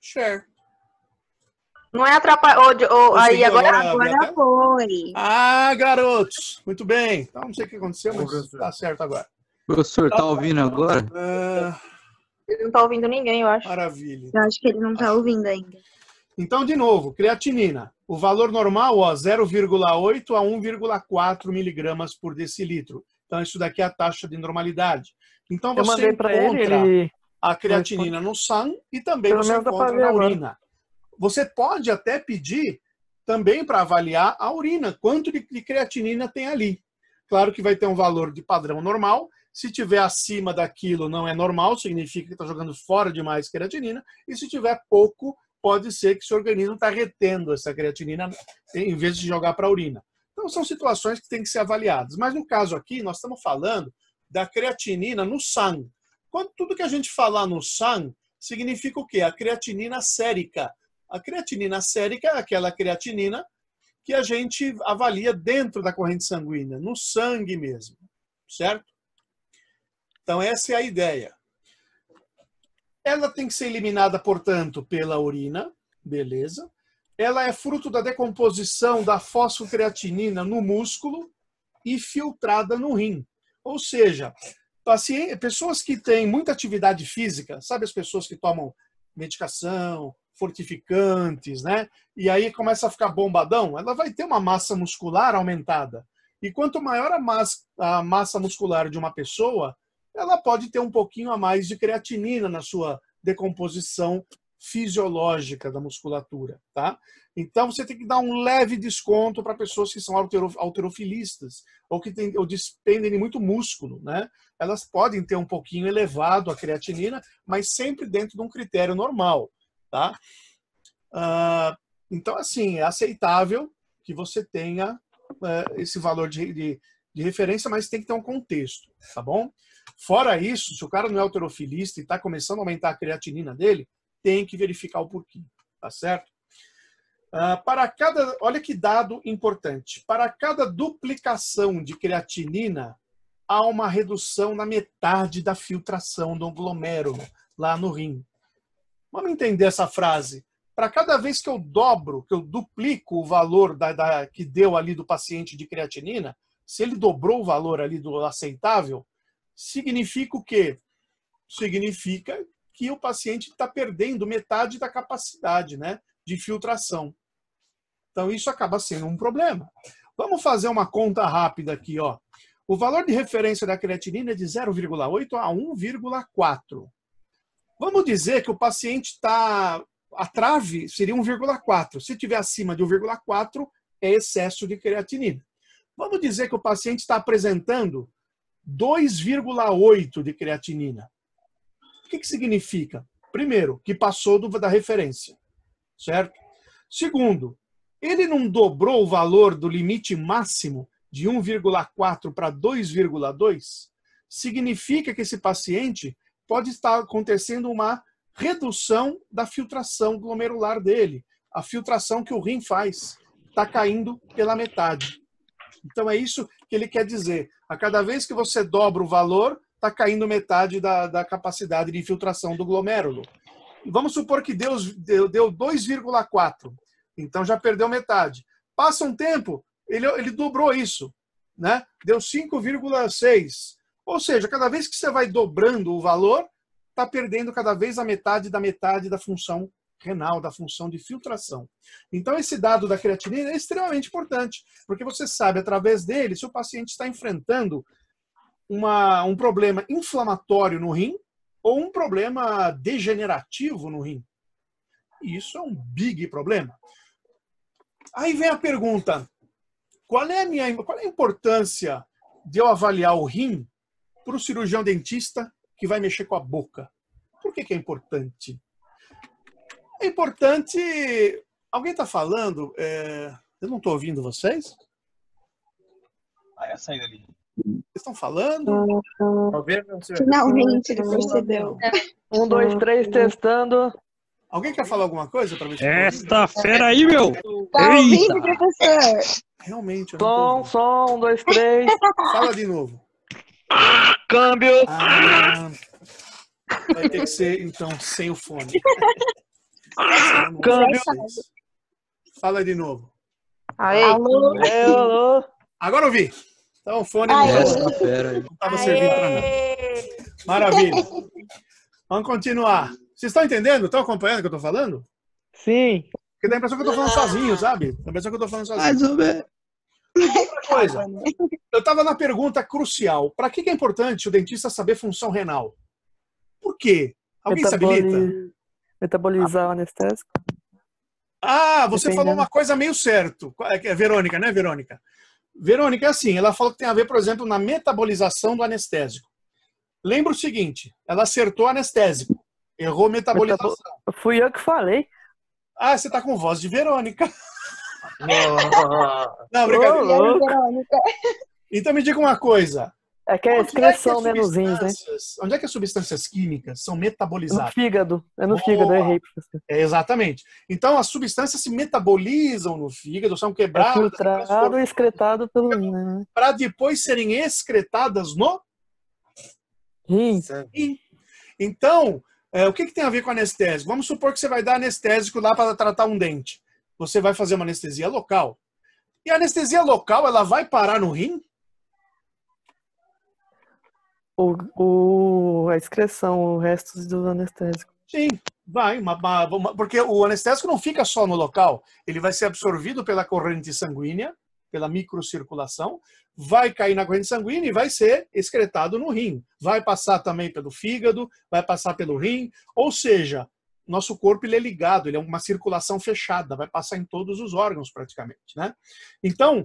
Share. Não é atrapalhar. Oh, oh, aí agora, agora, agora foi. Ah, garotos. Muito bem. Então, não sei o que aconteceu, mas está tá certo agora. Professor, tá, tá ouvindo agora? Ah, ele não tá ouvindo ninguém, eu acho. Maravilha. Eu acho que ele não tá ah. ouvindo ainda. Então, de novo, creatinina. O valor normal, ó, 0,8 a 1,4 miligramas por decilitro. Então, isso daqui é a taxa de normalidade. Então, você eu mandei para encontra... ele, ele, a creatinina no sangue e também Pelo você encontra na urina. Você pode até pedir também para avaliar a urina, quanto de, de creatinina tem ali. Claro que vai ter um valor de padrão normal. Se tiver acima daquilo não é normal, significa que está jogando fora demais creatinina. E se tiver pouco, pode ser que seu organismo está retendo essa creatinina em vez de jogar para a urina. Então são situações que têm que ser avaliadas. Mas no caso aqui, nós estamos falando da creatinina no sangue. Quando, tudo que a gente falar no sangue significa o quê? A creatinina sérica. A creatinina sérica é aquela creatinina que a gente avalia dentro da corrente sanguínea, no sangue mesmo, certo? Então, essa é a ideia. Ela tem que ser eliminada, portanto, pela urina, beleza? Ela é fruto da decomposição da fosfocreatinina no músculo e filtrada no rim. Ou seja, paciente, pessoas que têm muita atividade física, sabe as pessoas que tomam medicação, fortificantes, né? E aí começa a ficar bombadão, ela vai ter uma massa muscular aumentada. E quanto maior a massa, a massa muscular de uma pessoa, ela pode ter um pouquinho a mais de creatinina na sua decomposição fisiológica da musculatura, tá? Então você tem que dar um leve desconto para pessoas que são alterofilistas ou que tem, ou despendem de muito músculo, né? Elas podem ter um pouquinho elevado a creatinina, mas sempre dentro de um critério normal, tá? Ah, então assim é aceitável que você tenha uh, esse valor de, de, de referência, mas tem que ter um contexto, tá bom? Fora isso, se o cara não é alterofilista e está começando a aumentar a creatinina dele, tem que verificar o porquê, tá certo? Uh, para cada, olha que dado importante, para cada duplicação de creatinina, há uma redução na metade da filtração do glomérulo, lá no rim. Vamos entender essa frase. Para cada vez que eu dobro, que eu duplico o valor da, da, que deu ali do paciente de creatinina, se ele dobrou o valor ali do aceitável, significa o quê? Significa que o paciente está perdendo metade da capacidade né, de filtração. Então, isso acaba sendo um problema. Vamos fazer uma conta rápida aqui. Ó. O valor de referência da creatinina é de 0,8 a 1,4. Vamos dizer que o paciente está. A trave seria 1,4. Se tiver acima de 1,4, é excesso de creatinina. Vamos dizer que o paciente está apresentando 2,8 de creatinina que, que significa? Primeiro, que passou do, da referência, certo? Segundo, ele não dobrou o valor do limite máximo de 1,4 para 2,2, significa que esse paciente pode estar acontecendo uma redução da filtração glomerular dele, a filtração que o rim faz está caindo pela metade. Então é isso que ele quer dizer. A cada vez que você dobra o valor, está caindo metade da, da capacidade de infiltração do glomérulo. Vamos supor que Deus deu, deu 2,4, então já perdeu metade. Passa um tempo, ele, ele dobrou isso, né? deu 5,6. Ou seja, cada vez que você vai dobrando o valor, está perdendo cada vez a metade da metade da função renal, da função de filtração. Então, esse dado da creatinina é extremamente importante, porque você sabe através dele se o paciente está enfrentando uma, um problema inflamatório no rim ou um problema degenerativo no rim. E isso é um big problema. Aí vem a pergunta: qual é a, minha, qual é a importância de eu avaliar o rim para o cirurgião dentista que vai mexer com a boca? Por que, que é importante? É importante. Alguém está falando? É... Eu não estou ouvindo vocês? Ah, é a saída ali. Vocês estão falando? Finalmente ele percebeu. É. Um, dois, três, testando. Alguém quer falar alguma coisa para mim? Esta fera aí, meu! Tá ouvindo, professor? Realmente. Som, som, um, dois, três. Fala de novo. Câmbio! Ah, vai ter que ser, então, sem o fone. Câmbio! Fala de novo. Aê. Alô? É, alô? Agora ouvi! Então, o fone Aê. não estava servindo para nada. Maravilha. Vamos continuar. Vocês estão entendendo? Estão acompanhando o que eu estou falando? Sim. Porque dá a impressão que eu estou falando ah. sozinho, sabe? Dá a impressão que eu estou falando sozinho. Mais ou menos. coisa, eu estava na pergunta crucial. Para que, que é importante o dentista saber função renal? Por quê? Alguém Metaboli... se habilita? Metabolizar ah. o anestésico. Ah, você Dependendo. falou uma coisa meio certo. É, é Verônica, né, Verônica? Verônica, é assim, ela fala que tem a ver, por exemplo, na metabolização do anestésico. Lembra o seguinte, ela acertou anestésico, errou metabolização. Fui eu que falei. Ah, você tá com voz de Verônica. Não, brincadeira. Verônica. Então me diga uma coisa, é que é, é excreção é né, menos rins, né? Onde é que as substâncias químicas são metabolizadas? No fígado. É no Boa. fígado, eu errei, É, exatamente. Então, as substâncias se metabolizam no fígado, são é quebradas. É filtrado e excretado pelo né? Para depois serem excretadas no rins. Então, é, o que, que tem a ver com anestésico? Vamos supor que você vai dar anestésico lá para tratar um dente. Você vai fazer uma anestesia local. E a anestesia local, ela vai parar no rim? o, o, a excreção, o resto do anestésico. Sim, vai, uma, uma, porque o anestésico não fica só no local, ele vai ser absorvido pela corrente sanguínea, pela microcirculação, vai cair na corrente sanguínea e vai ser excretado no rim. Vai passar também pelo fígado, vai passar pelo rim, ou seja, nosso corpo ele é ligado, ele é uma circulação fechada, vai passar em todos os órgãos praticamente, né? Então,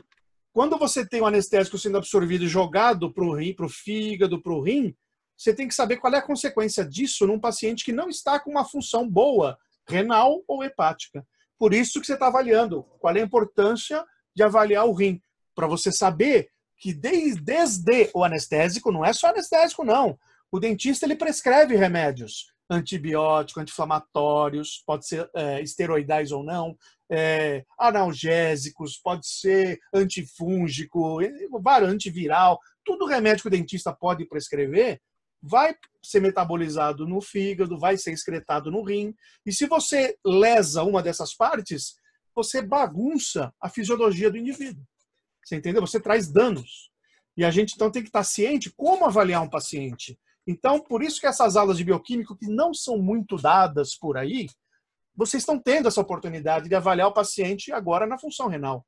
quando você tem um anestésico sendo absorvido e jogado para o rim, para o fígado, para o rim, você tem que saber qual é a consequência disso num paciente que não está com uma função boa, renal ou hepática. Por isso que você está avaliando qual é a importância de avaliar o rim, para você saber que desde, desde o anestésico, não é só anestésico, não. O dentista ele prescreve remédios antibióticos, anti-inflamatórios, pode ser é, esteroidais ou não, é, analgésicos, pode ser antifúngico, vários, antiviral, tudo remédio que o dentista pode prescrever vai ser metabolizado no fígado, vai ser excretado no rim. E se você lesa uma dessas partes, você bagunça a fisiologia do indivíduo. Você entendeu? Você traz danos. E a gente então tem que estar ciente como avaliar um paciente. Então, por isso que essas aulas de bioquímico, que não são muito dadas por aí, vocês estão tendo essa oportunidade de avaliar o paciente agora na função renal.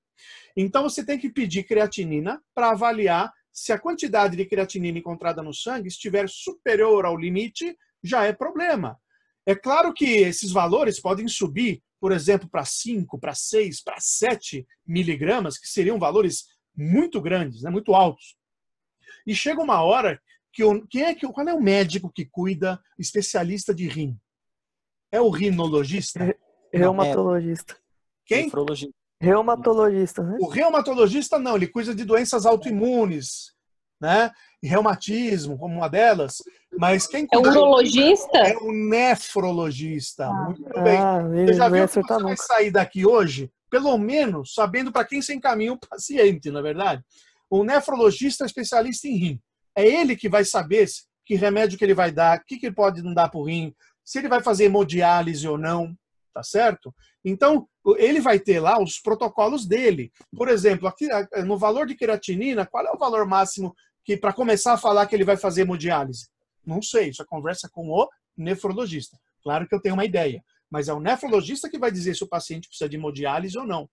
Então, você tem que pedir creatinina para avaliar se a quantidade de creatinina encontrada no sangue estiver superior ao limite, já é problema. É claro que esses valores podem subir, por exemplo, para 5, para 6, para 7 miligramas, que seriam valores muito grandes, né, muito altos. E chega uma hora que o, quem é que, qual é o médico que cuida, especialista de rim? É o rinologista? É, é reumatologista. Quem? Nefrologista. Reumatologista, né? O reumatologista não, ele cuida de doenças autoimunes, né? e Reumatismo, como uma delas. Mas quem é cuida? É o urologista? É o nefrologista. Ah, Muito bem. Ah, você já viu que você vai sair daqui hoje, pelo menos sabendo para quem se encaminha o paciente, na é verdade? O nefrologista é especialista em rim. É ele que vai saber que remédio que ele vai dar, o que, que ele pode não dar para o rim, se ele vai fazer hemodiálise ou não, tá certo? Então, ele vai ter lá os protocolos dele. Por exemplo, aqui, no valor de queratinina, qual é o valor máximo que para começar a falar que ele vai fazer hemodiálise? Não sei, isso é conversa com o nefrologista. Claro que eu tenho uma ideia, mas é o nefrologista que vai dizer se o paciente precisa de hemodiálise ou não. O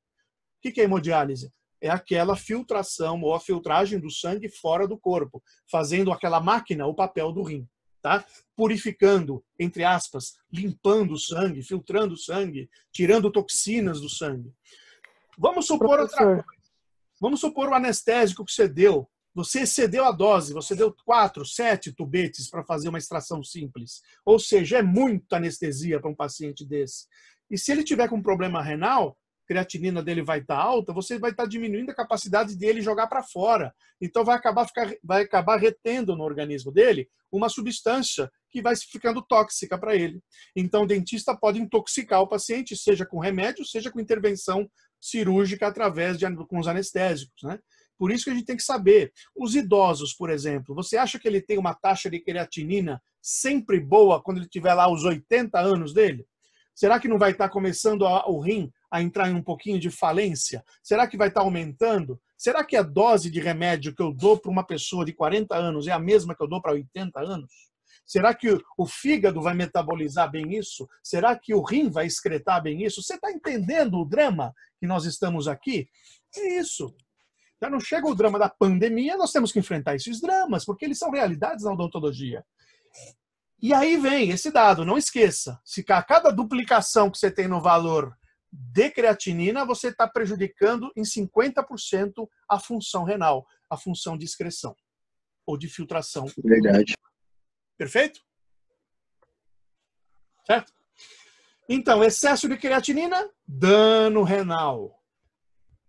que é hemodiálise? é aquela filtração ou a filtragem do sangue fora do corpo, fazendo aquela máquina o papel do rim, tá? Purificando, entre aspas, limpando o sangue, filtrando o sangue, tirando toxinas do sangue. Vamos supor Professor. outra coisa. Vamos supor o anestésico que você deu. Você excedeu a dose, você deu quatro, sete tubetes para fazer uma extração simples. Ou seja, é muita anestesia para um paciente desse. E se ele tiver com problema renal, creatinina dele vai estar tá alta, você vai estar tá diminuindo a capacidade dele jogar para fora. Então vai acabar, ficar, vai acabar retendo no organismo dele uma substância que vai ficando tóxica para ele. Então o dentista pode intoxicar o paciente, seja com remédio, seja com intervenção cirúrgica através de com os anestésicos, né? Por isso que a gente tem que saber. Os idosos, por exemplo, você acha que ele tem uma taxa de creatinina sempre boa quando ele tiver lá os 80 anos dele? Será que não vai estar tá começando a, o rim a entrar em um pouquinho de falência? Será que vai estar aumentando? Será que a dose de remédio que eu dou para uma pessoa de 40 anos é a mesma que eu dou para 80 anos? Será que o fígado vai metabolizar bem isso? Será que o rim vai excretar bem isso? Você está entendendo o drama que nós estamos aqui? É isso. Já não chega o drama da pandemia, nós temos que enfrentar esses dramas, porque eles são realidades na odontologia. E aí vem esse dado, não esqueça. Se a cada duplicação que você tem no valor de creatinina, você está prejudicando em 50% a função renal, a função de excreção ou de filtração. Verdade. Perfeito? Certo? Então, excesso de creatinina, dano renal.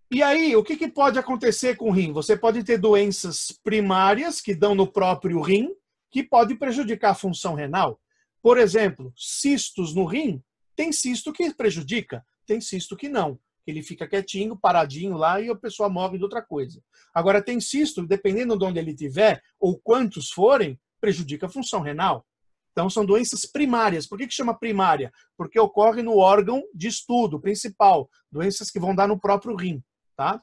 E aí, o que, que, pode acontecer com o rim? Você pode ter doenças primárias que dão no próprio rim, que pode prejudicar a função renal. Por exemplo, cistos no rim, tem cisto que prejudica. Tem cisto que não, que ele fica quietinho, paradinho lá e a pessoa morre de outra coisa. Agora, tem cisto, dependendo de onde ele tiver ou quantos forem, prejudica a função renal. Então, são doenças primárias. Por que, que chama primária? Porque ocorre no órgão de estudo principal, doenças que vão dar no próprio rim. Tá?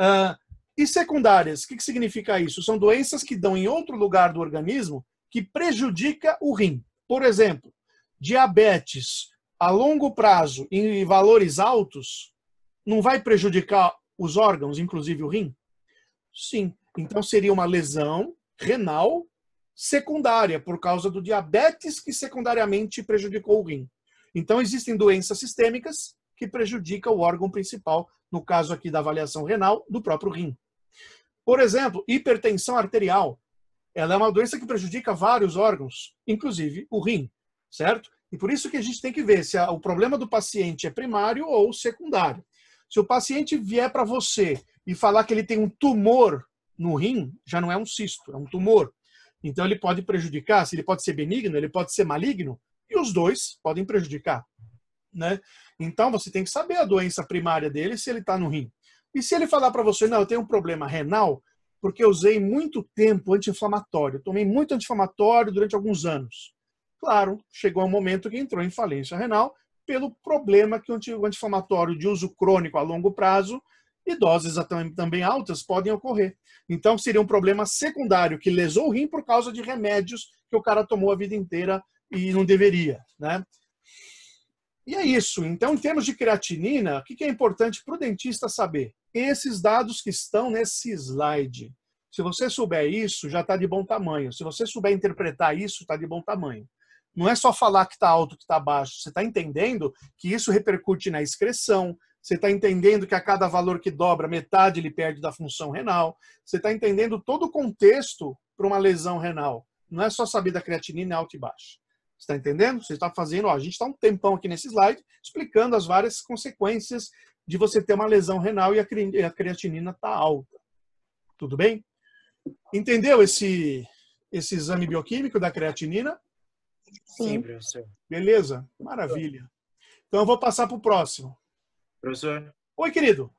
Uh, e secundárias, o que, que significa isso? São doenças que dão em outro lugar do organismo que prejudica o rim. Por exemplo, diabetes a longo prazo em valores altos, não vai prejudicar os órgãos, inclusive o rim? Sim. Então seria uma lesão renal secundária por causa do diabetes que secundariamente prejudicou o rim. Então existem doenças sistêmicas que prejudicam o órgão principal, no caso aqui da avaliação renal, do próprio rim. Por exemplo, hipertensão arterial. Ela é uma doença que prejudica vários órgãos, inclusive o rim, certo? E por isso que a gente tem que ver se o problema do paciente é primário ou secundário. Se o paciente vier para você e falar que ele tem um tumor no rim, já não é um cisto, é um tumor. Então ele pode prejudicar, se ele pode ser benigno, ele pode ser maligno, e os dois podem prejudicar. Né? Então você tem que saber a doença primária dele se ele está no rim. E se ele falar para você, não, eu tenho um problema renal, porque eu usei muito tempo anti-inflamatório, tomei muito anti-inflamatório durante alguns anos. Claro, chegou um momento que entrou em falência renal pelo problema que o anti-inflamatório de uso crônico a longo prazo e doses também altas podem ocorrer. Então, seria um problema secundário que lesou o rim por causa de remédios que o cara tomou a vida inteira e não deveria, né? E é isso. Então, em termos de creatinina, o que é importante para o dentista saber? Esses dados que estão nesse slide. Se você souber isso, já está de bom tamanho. Se você souber interpretar isso, está de bom tamanho. Não é só falar que está alto, que está baixo. Você está entendendo que isso repercute na excreção. Você está entendendo que a cada valor que dobra, metade ele perde da função renal. Você está entendendo todo o contexto para uma lesão renal. Não é só saber da creatinina alta e baixa. Você está entendendo? Você está fazendo, ó, a gente está um tempão aqui nesse slide explicando as várias consequências de você ter uma lesão renal e a creatinina está alta. Tudo bem? Entendeu esse, esse exame bioquímico da creatinina? Sim. professor. Beleza? Maravilha. Então eu vou passar para o próximo. Professor? Oi, querido.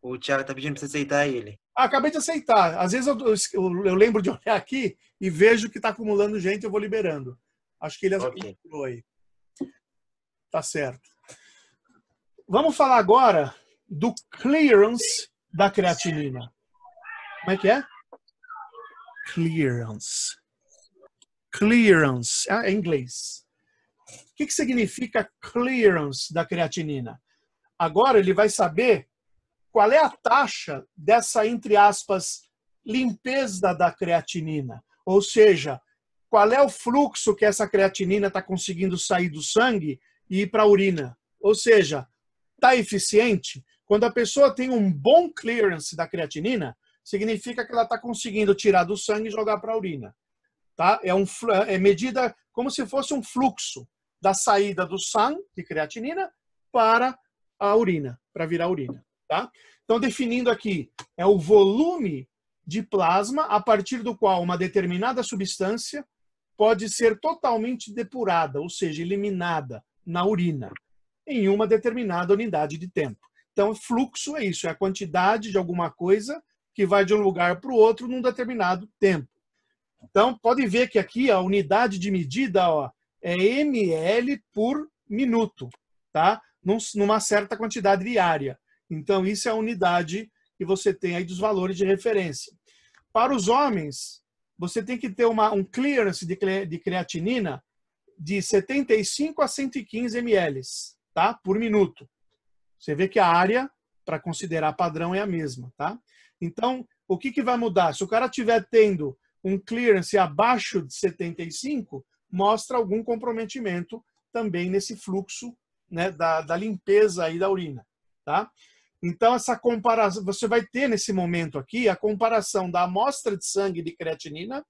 O Thiago tá pedindo para você aceitar ele. Ah, acabei de aceitar. Às vezes eu, eu, eu lembro de olhar aqui e vejo que está acumulando gente, eu vou liberando. Acho que ele okay. acumulou aí. Tá certo. Vamos falar agora do clearance da creatinina. Como é que é? Clearance clearance, é em é inglês. O que, que significa clearance da creatinina? Agora ele vai saber qual é a taxa dessa, entre aspas, limpeza da creatinina. Ou seja, qual é o fluxo que essa creatinina está conseguindo sair do sangue e ir para a urina. Ou seja, está eficiente? Quando a pessoa tem um bom clearance da creatinina, significa que ela está conseguindo tirar do sangue e jogar para a urina. Tá? É, um, é medida como se fosse um fluxo da saída do sangue, de creatinina, para a urina, para virar urina. Tá? Então, definindo aqui, é o volume de plasma a partir do qual uma determinada substância pode ser totalmente depurada, ou seja, eliminada na urina, em uma determinada unidade de tempo. Então, fluxo é isso, é a quantidade de alguma coisa que vai de um lugar para o outro num determinado tempo. Então, pode ver que aqui a unidade de medida ó, é ml por minuto, tá? numa certa quantidade diária. Então, isso é a unidade que você tem aí dos valores de referência. Para os homens, você tem que ter uma, um clearance de, de creatinina de 75 a 115 ml tá? por minuto. Você vê que a área, para considerar padrão, é a mesma. Tá? Então, o que, que vai mudar? Se o cara estiver tendo um clearance abaixo de 75 mostra algum comprometimento também nesse fluxo né, da, da, limpeza aí da urina. Tá? Então, essa comparação, você vai ter nesse momento aqui a comparação da amostra de sangue de creatinina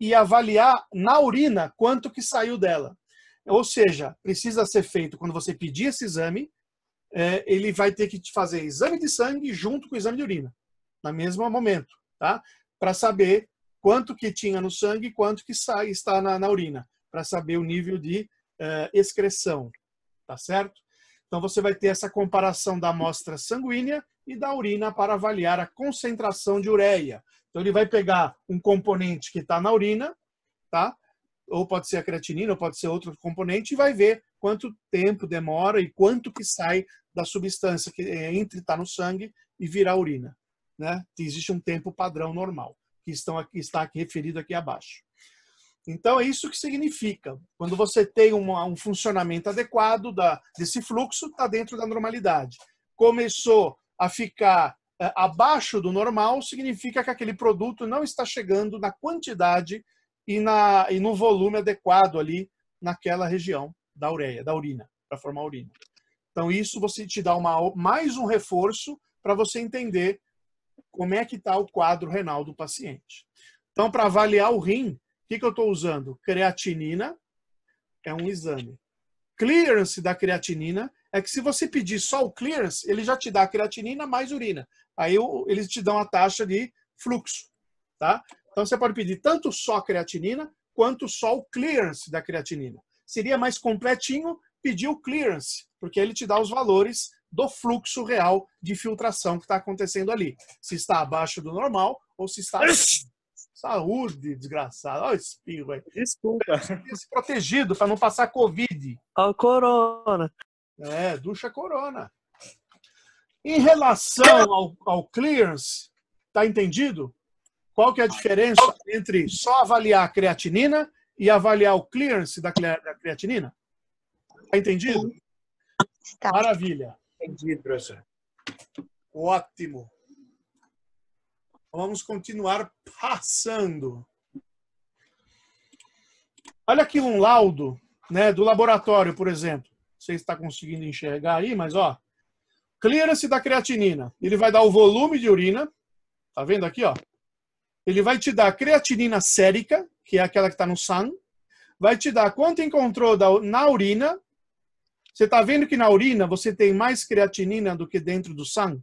e avaliar na urina quanto que saiu dela. Ou seja, precisa ser feito quando você pedir esse exame, é, ele vai ter que te fazer exame de sangue junto com o exame de urina, no mesmo momento, tá? Para saber quanto que tinha no sangue e quanto que sai, está na, na urina, para saber o nível de uh, excreção, tá certo? Então você vai ter essa comparação da amostra sanguínea e da urina para avaliar a concentração de ureia. Então ele vai pegar um componente que está na urina, tá? Ou pode ser a creatinina, ou pode ser outro componente, e vai ver quanto tempo demora e quanto que sai da substância que eh, entre está no sangue e virar urina. Né? Existe um tempo padrão normal que estão aqui, está aqui referido aqui abaixo. Então, é isso que significa. Quando você tem uma, um funcionamento adequado da, desse fluxo, está dentro da normalidade. Começou a ficar é, abaixo do normal, significa que aquele produto não está chegando na quantidade e, na, e no volume adequado ali naquela região da ureia, da urina, para formar urina. Então, isso você te dá uma, mais um reforço para você entender como é que está o quadro renal do paciente. Então, para avaliar o rim, o que, que eu estou usando? Creatinina é um exame. Clearance da creatinina é que se você pedir só o clearance, ele já te dá creatinina mais urina. Aí eles te dão a taxa de fluxo, tá? Então você pode pedir tanto só a creatinina quanto só o clearance da creatinina. Seria mais completinho pedir o clearance, porque ele te dá os valores do fluxo real de filtração que está acontecendo ali. Se está abaixo do normal ou se está. Saúde, desgraçado. Olha o espirro aí. Desculpa. Se protegido para não passar Covid. A tá corona. É, ducha corona. Em relação ao, ao clearance, tá entendido? Qual que é a diferença entre só avaliar a creatinina e avaliar o clearance da creatinina? Tá entendido? Maravilha. Entendido, professor. Ótimo. Vamos continuar passando. Olha aqui um laudo né, do laboratório, por exemplo. Você está conseguindo enxergar aí, mas ó, clearance da creatinina. Ele vai dar o volume de urina. Tá vendo aqui, ó? Ele vai te dar a creatinina sérica, que é aquela que está no sangue. Vai te dar quanto encontrou na urina você está vendo que na urina você tem mais creatinina do que dentro do sangue?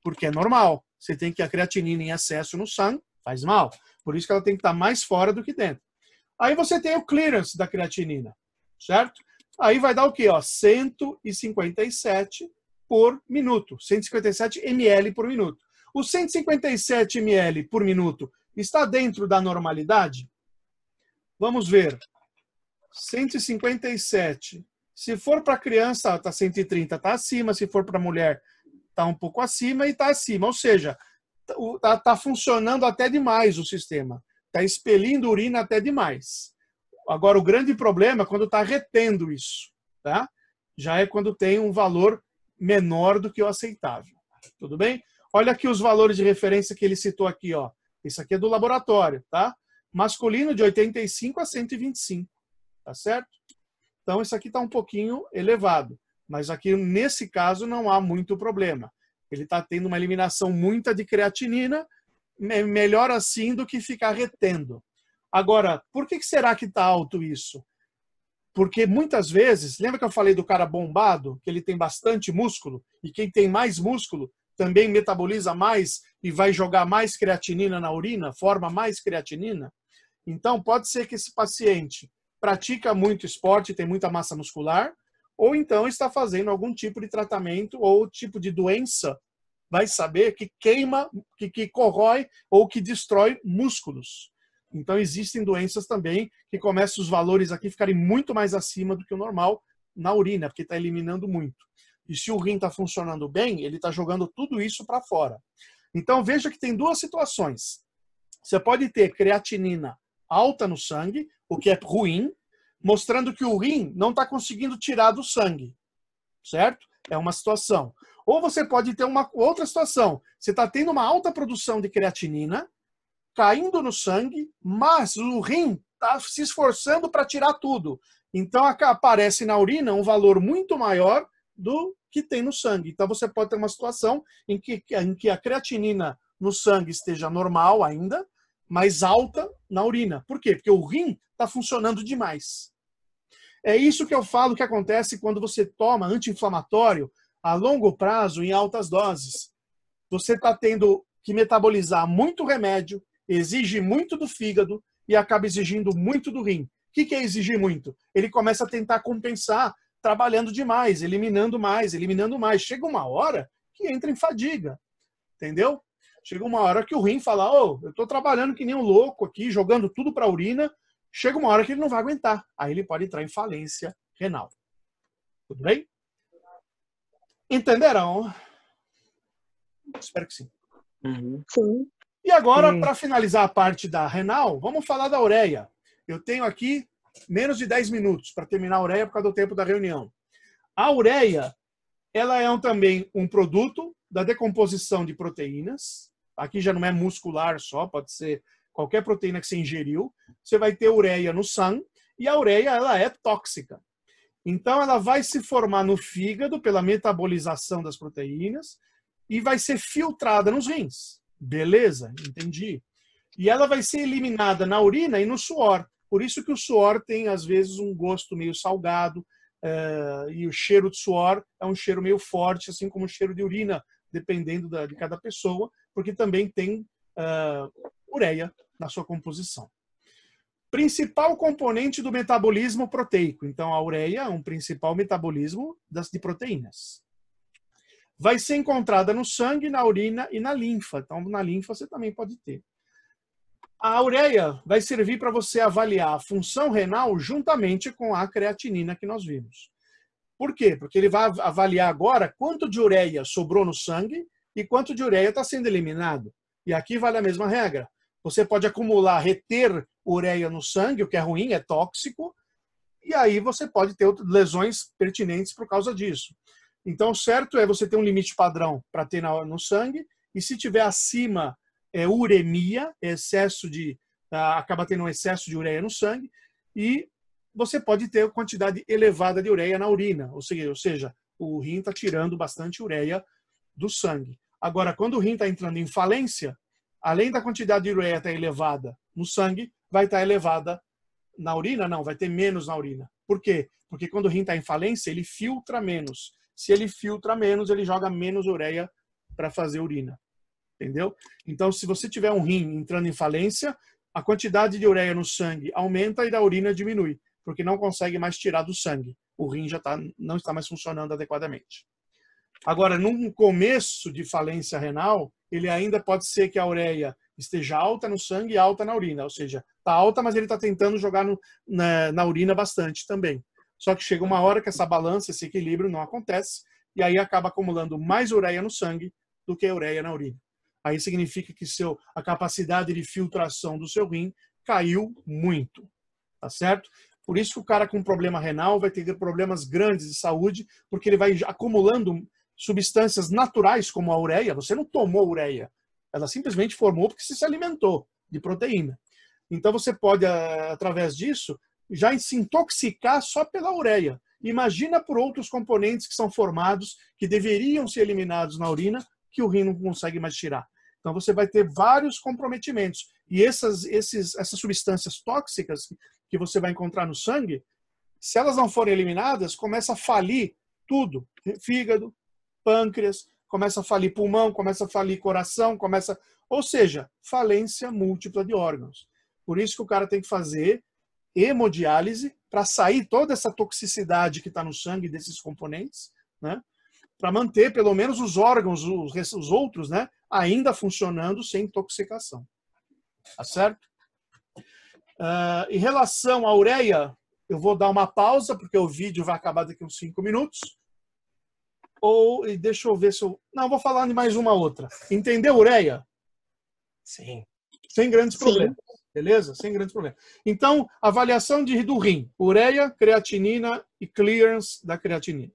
Porque é normal. Você tem que a creatinina em excesso no sangue faz mal. Por isso que ela tem que estar tá mais fora do que dentro. Aí você tem o clearance da creatinina, certo? Aí vai dar o quê? Ó, 157 por minuto. 157 ml por minuto. O 157 ml por minuto está dentro da normalidade? Vamos ver. 157 se for para criança, está 130, está acima. Se for para mulher, está um pouco acima e está acima. Ou seja, está tá funcionando até demais o sistema. Está expelindo urina até demais. Agora, o grande problema é quando está retendo isso. Tá? Já é quando tem um valor menor do que o aceitável. Tudo bem? Olha aqui os valores de referência que ele citou aqui. Ó. Isso aqui é do laboratório. Tá? Masculino de 85 a 125. Tá certo? Então, isso aqui está um pouquinho elevado, mas aqui, nesse caso, não há muito problema. Ele está tendo uma eliminação muita de creatinina, melhor assim do que ficar retendo. Agora, por que será que está alto isso? Porque muitas vezes, lembra que eu falei do cara bombado, que ele tem bastante músculo, e quem tem mais músculo também metaboliza mais e vai jogar mais creatinina na urina, forma mais creatinina? Então, pode ser que esse paciente pratica muito esporte, tem muita massa muscular, ou então está fazendo algum tipo de tratamento ou tipo de doença, vai saber que queima, que, que corrói ou que destrói músculos. Então existem doenças também que começam os valores aqui ficarem muito mais acima do que o normal na urina, porque está eliminando muito. E se o rim está funcionando bem, ele está jogando tudo isso para fora. Então veja que tem duas situações. Você pode ter creatinina alta no sangue, o que é ruim, mostrando que o rim não está conseguindo tirar do sangue, certo? É uma situação. Ou você pode ter uma outra situação. Você está tendo uma alta produção de creatinina caindo no sangue, mas o rim está se esforçando para tirar tudo. Então aparece na urina um valor muito maior do que tem no sangue. Então você pode ter uma situação em que, em que a creatinina no sangue esteja normal ainda, mais alta na urina. Por quê? Porque o rim está funcionando demais. É isso que eu falo que acontece quando você toma anti-inflamatório a longo prazo em altas doses. Você está tendo que metabolizar muito remédio, exige muito do fígado e acaba exigindo muito do rim. O que, que é exigir muito? Ele começa a tentar compensar trabalhando demais, eliminando mais, eliminando mais. Chega uma hora que entra em fadiga, entendeu? Chega uma hora que o rim fala: Ô, oh, eu tô trabalhando que nem um louco aqui, jogando tudo para a urina. Chega uma hora que ele não vai aguentar. Aí ele pode entrar em falência renal. Tudo bem? Entenderam? Espero que sim. Uhum. Sim. E agora, hum. para finalizar a parte da renal, vamos falar da ureia. Eu tenho aqui menos de 10 minutos para terminar a ureia por causa do tempo da reunião. A ureia, ela é um, também um produto da decomposição de proteínas. Aqui já não é muscular só, pode ser qualquer proteína que você ingeriu. Você vai ter ureia no sangue e a ureia ela é tóxica. Então ela vai se formar no fígado pela metabolização das proteínas e vai ser filtrada nos rins. Beleza? Entendi. E ela vai ser eliminada na urina e no suor. Por isso que o suor tem às vezes um gosto meio salgado, Uh, e o cheiro de suor é um cheiro meio forte, assim como o cheiro de urina dependendo da, de cada pessoa, porque também tem uh, ureia na sua composição. Principal componente do metabolismo proteico. Então, a ureia é um principal metabolismo das, de proteínas. Vai ser encontrada no sangue, na urina e na linfa. Então, na linfa você também pode ter. A ureia vai servir para você avaliar a função renal juntamente com a creatinina que nós vimos. Por quê? Porque ele vai avaliar agora quanto de ureia sobrou no sangue e quanto de ureia está sendo eliminado. E aqui vale a mesma regra. Você pode acumular, reter ureia no sangue, o que é ruim, é tóxico, e aí você pode ter lesões pertinentes por causa disso. Então, certo é você ter um limite padrão para ter no sangue, e se tiver acima é uremia, excesso de. Ah, acaba tendo um excesso de ureia no sangue, e você pode ter quantidade elevada de ureia na urina, ou seja, ou seja o rim está tirando bastante ureia do sangue. Agora, quando o rim está entrando em falência, além da quantidade de ureia estar tá elevada no sangue, vai estar tá elevada na urina? Não, vai ter menos na urina. Por quê? Porque quando o rim está em falência, ele filtra menos. Se ele filtra menos, ele joga menos ureia para fazer urina. Entendeu? Então, se você tiver um rim entrando em falência, a quantidade de ureia no sangue aumenta e da urina diminui porque não consegue mais tirar do sangue. O rim já tá, não está mais funcionando adequadamente. Agora, num começo de falência renal, ele ainda pode ser que a ureia esteja alta no sangue e alta na urina, ou seja, está alta, mas ele está tentando jogar no, na, na urina bastante também. Só que chega uma hora que essa balança, esse equilíbrio não acontece, e aí acaba acumulando mais ureia no sangue do que ureia na urina. Aí significa que seu, a capacidade de filtração do seu rim caiu muito, tá certo? Por isso que o cara com problema renal vai ter problemas grandes de saúde, porque ele vai acumulando substâncias naturais como a ureia. Você não tomou ureia, ela simplesmente formou porque você se alimentou de proteína. Então você pode, ah, através disso, já se intoxicar só pela ureia. Imagina por outros componentes que são formados, que deveriam ser eliminados na urina, que o rim não consegue mais tirar. Então você vai ter vários comprometimentos. E essas, esses, essas substâncias tóxicas que você vai encontrar no sangue, se elas não forem eliminadas, começa a falir tudo: fígado, pâncreas, começa a falir pulmão, começa a falir coração, começa. Ou seja, falência múltipla de órgãos. Por isso que o cara tem que fazer hemodiálise para sair toda essa toxicidade que está no sangue desses componentes, né? para manter pelo menos os órgãos, os, outros, né? ainda funcionando sem intoxicação. Tá certo? Uh, em relação à ureia, eu vou dar uma pausa, porque o vídeo vai acabar daqui uns 5 minutos. Ou, e deixa eu ver se eu. Não, vou falar de mais uma outra. Entendeu ureia? Sim. Sem grandes Sim. problemas. Beleza? Sem grandes problemas. Então, avaliação de, do rim: ureia, creatinina e clearance da creatinina.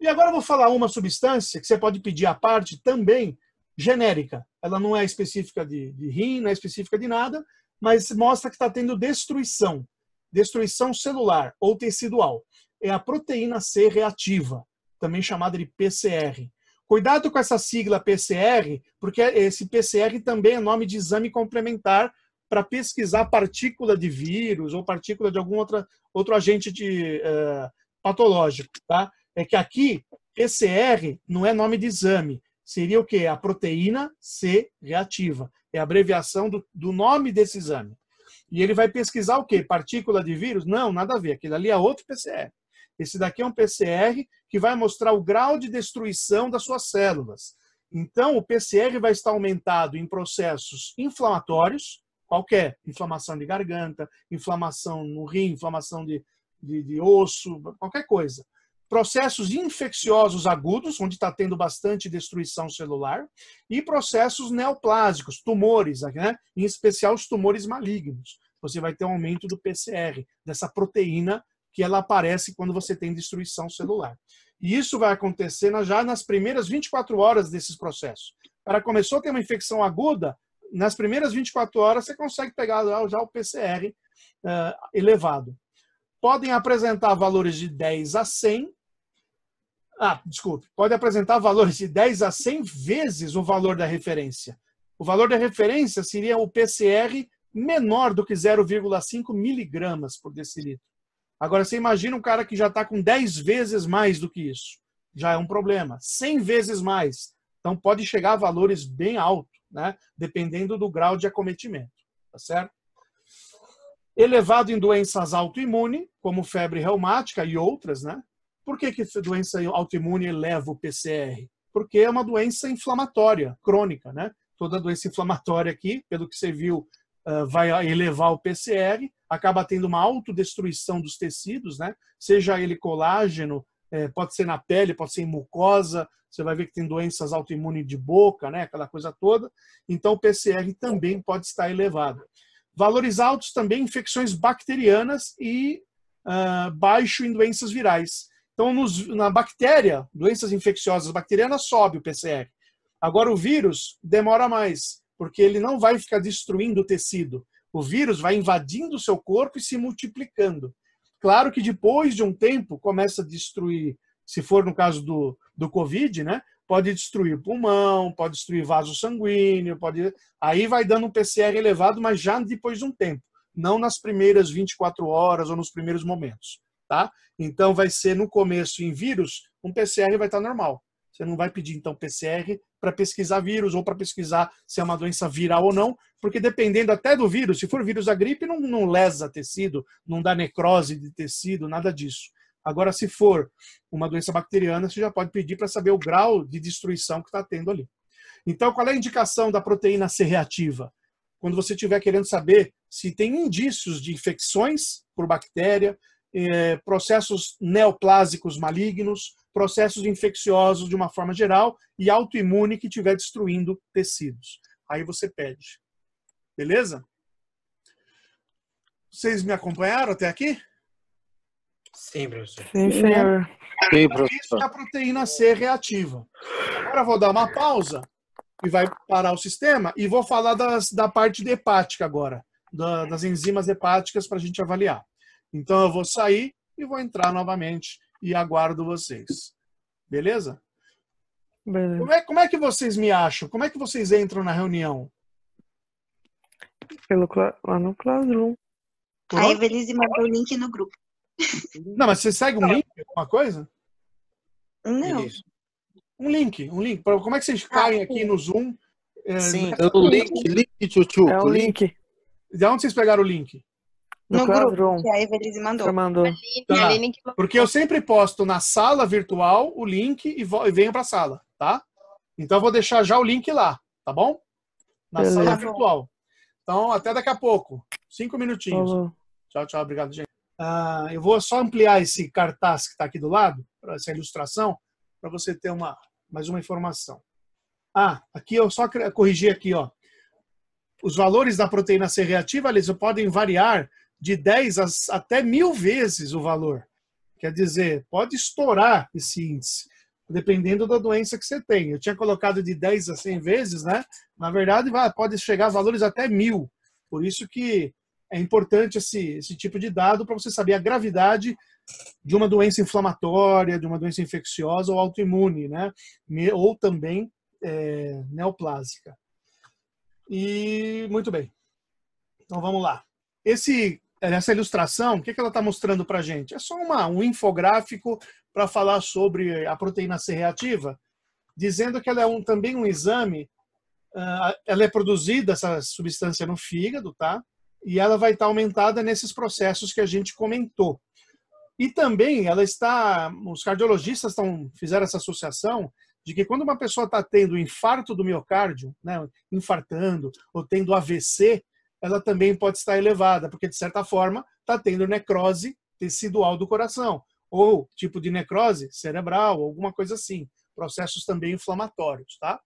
E agora eu vou falar uma substância que você pode pedir à parte também, genérica. Ela não é específica de, de rim, não é específica de nada, mas mostra que está tendo destruição, destruição celular ou tecidual. É a proteína C reativa, também chamada de PCR. Cuidado com essa sigla PCR, porque esse PCR também é nome de exame complementar para pesquisar partícula de vírus ou partícula de algum outra, outro agente de, uh, patológico. Tá? É que aqui, PCR não é nome de exame, seria o quê? A proteína C reativa. É a abreviação do, do nome desse exame. E ele vai pesquisar o quê? Partícula de vírus? Não, nada a ver. Aquilo ali é outro PCR. Esse daqui é um PCR que vai mostrar o grau de destruição das suas células. Então, o PCR vai estar aumentado em processos inflamatórios, qualquer, inflamação de garganta, inflamação no rim, inflamação de, de, de osso, qualquer coisa processos infecciosos agudos, onde está tendo bastante destruição celular, e processos neoplásicos, tumores, né? em especial os tumores malignos. Você vai ter um aumento do PCR, dessa proteína que ela aparece quando você tem destruição celular. E isso vai acontecer já nas primeiras 24 horas desses processos. Para começou a ter uma infecção aguda, nas primeiras 24 horas você consegue pegar já o PCR uh, ah, elevado. Podem apresentar valores de 10 a 100 ah, desculpe. Pode apresentar valores de 10 a 100 vezes o valor da referência. O valor da referência seria o PCR menor do que 0,5 miligramas por decilitro. Agora, você imagina um cara que já está com 10 vezes mais do que isso. Já é um problema. 100 vezes mais. Então, pode chegar a valores bem altos, né? dependendo do grau de acometimento. Tá certo? Elevado em doenças autoimunes, como febre reumática e outras, né? Por que, que doença autoimune eleva o PCR? Porque é uma doença inflamatória, crônica, né? Toda doença inflamatória aqui, pelo que você viu, ah, vai elevar o PCR, acaba tendo uma autodestruição dos tecidos, né? Seja ele colágeno, é, pode ser na pele, pode ser em mucosa, você vai ver que tem doenças autoimunes de boca, né? Aquela coisa toda. Então, o PCR também pode estar elevado. Valores altos também infecções bacterianas e uh, baixo em doenças virais. Então, nos, na bactéria, doenças infecciosas bacterianas, sobe o PCR. Agora, o vírus demora mais, porque ele não vai ficar destruindo o tecido. O vírus vai invadindo o seu corpo e se multiplicando. Claro que depois de um tempo começa a destruir, se for no caso do, do Covid, né? Pode destruir pulmão, pode destruir vaso sanguíneo, pode. Aí vai dando um PCR elevado, mas já depois de um tempo, não nas primeiras 24 horas ou nos primeiros momentos. Tá? Então vai ser no começo em vírus, um PCR vai estar tá normal. Você não vai pedir então PCR para pesquisar vírus ou para pesquisar se é uma doença viral ou não, porque dependendo até do vírus, se for vírus da gripe, não, não lesa tecido, não dá necrose de tecido, nada disso. Agora, se for uma doença bacteriana, você já pode pedir para saber o grau de destruição que está tendo ali. Então, qual é a indicação da proteína C reativa? Quando você estiver querendo saber se tem indícios de infecções por bactéria, é, processos neoplásicos malignos, processos infecciosos de uma forma geral e autoimune que estiver destruindo tecidos. Aí você pede. Beleza? Vocês me acompanharam até aqui? Sim, professor. Sim, senhor. Sim, professor. Isso é a proteína C reativa. Agora vou dar uma pausa e vai parar o sistema e vou falar das, da parte hepática agora, da, das enzimas hepáticas para a gente avaliar. Então eu vou sair e vou entrar novamente e aguardo vocês. Beleza? Beleza. Como, é, como é que vocês me acham? Como é que vocês entram na reunião? Pelo, lá no Classroom. A Evelise mandou o link no grupo. Não, mas você segue um link, alguma coisa? Não. Um link, um link. Como é que vocês ah, caem aqui no Zoom? É, sim, é, o então, link, link, tchutchu. É o link. De onde vocês pegaram o link? No, no grupo classroom. que a Evelise mandou. Você mandou. Aline, tá. Aline que... Tá. Porque eu sempre posto na sala virtual o link e, e venho para a sala, tá? Então eu vou deixar já o link lá, tá bom? Na Beleza. sala tá virtual. Então até daqui a pouco. Cinco minutinhos. Uhum. Tchau, tchau. Obrigado, gente. Ah, eu vou só ampliar esse cartaz que está aqui do lado, essa ilustração, para você ter uma, mais uma informação. Ah, aqui eu só corrigir aqui, ó. Os valores da proteína C reativa, eles podem variar de 10 a, até mil vezes o valor. Quer dizer, pode estourar esse índice, dependendo da doença que você tem. Eu tinha colocado de 10 a 100 vezes, né? Na verdade, vai, pode chegar a valores até mil. Por isso que é importante esse, esse tipo de dado para você saber a gravidade de uma doença inflamatória, de uma doença infecciosa ou autoimune, né? Ou também é, neoplásica. E muito bem. Então vamos lá. Esse é, nessa ilustração, o que, que ela está mostrando para a gente? É só uma, um infográfico para falar sobre a proteína C reativa, dizendo que ela é um, também um exame, ah, ela é produzida, essa substância, no fígado, tá? E ela vai estar tá aumentada nesses processos que a gente comentou. E também ela está, os cardiologistas estão, fizeram essa associação de que quando uma pessoa está tendo infarto do miocárdio, né, infartando, ou tendo AVC, ela também pode estar elevada, porque de certa forma está tendo necrose tecidual do coração, ou tipo de necrose cerebral, alguma coisa assim, processos também inflamatórios, tá?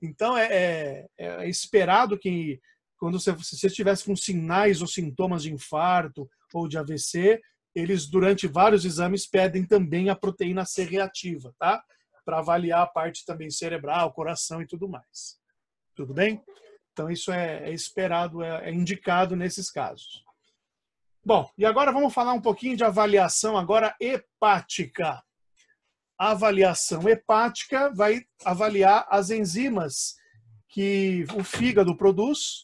Então é, é, é esperado que quando você, se você estivesse com sinais ou sintomas de infarto ou de AVC, eles durante vários exames pedem também a proteína C reativa, tá? Para avaliar a parte também cerebral, coração e tudo mais. Tudo bem? Então, isso é, é, esperado, é, é indicado nesses casos. Bom, e agora vamos falar um pouquinho de avaliação agora hepática. A avaliação hepática vai avaliar as enzimas que o fígado produz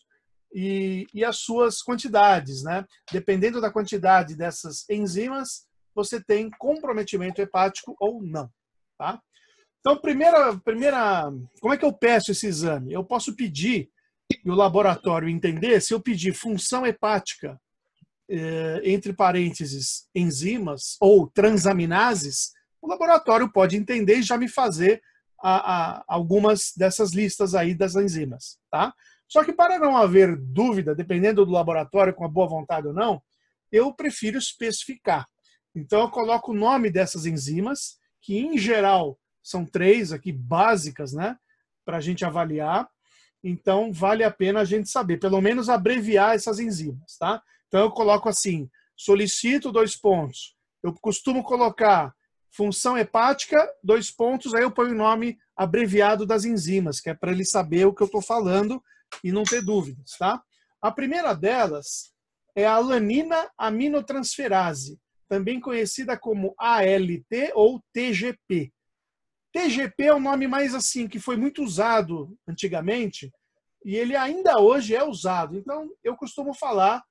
e, e, as suas quantidades, né? Dependendo da quantidade dessas enzimas, você tem comprometimento hepático ou não, tá? Então, primeira, primeira, como é que eu peço esse exame? Eu posso pedir e o laboratório entender, se eu pedir função hepática, eh, entre parênteses, enzimas ou transaminases, o laboratório pode entender e já me fazer a, a, algumas dessas listas aí das enzimas, tá? Só que para não haver dúvida, dependendo do laboratório, com a boa vontade ou não, eu prefiro especificar. Então eu coloco o nome dessas enzimas, que em geral são três aqui básicas, né? Para a gente avaliar. Então, vale a pena a gente saber, pelo menos abreviar essas enzimas, tá? Então, eu coloco assim, solicito dois pontos. Eu costumo colocar função hepática, dois pontos, aí eu ponho o nome abreviado das enzimas, que é para ele saber o que eu estou falando e não ter dúvidas, tá? A primeira delas é a alanina aminotransferase, também conhecida como ALT ou TGP. TGP é um nome mais assim, que foi muito usado antigamente, e ele ainda hoje é usado. Então, eu costumo falar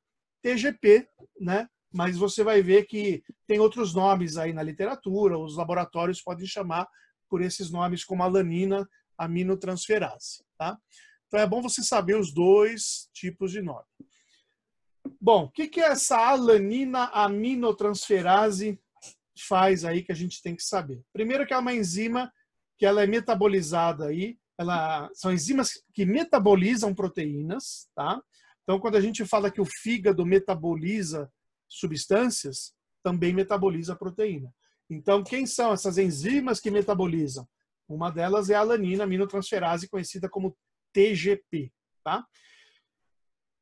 TGP, né? mas você vai ver que tem outros nomes aí na literatura, os laboratórios podem chamar por esses nomes como alanina, aminotransferase. Tá? Então é bom você saber os dois tipos de nome. Bom, o que, que é essa alanina aminotransferase faz aí que a gente tem que saber? Primeiro que é uma enzima que ela é metabolizada aí, ela são enzimas que metabolizam proteínas, tá? Então quando a gente fala que o fígado metaboliza substâncias, também metaboliza proteína. Então quem são essas enzimas que metabolizam? Uma delas é a alanina aminotransferase, conhecida como TGP, tá?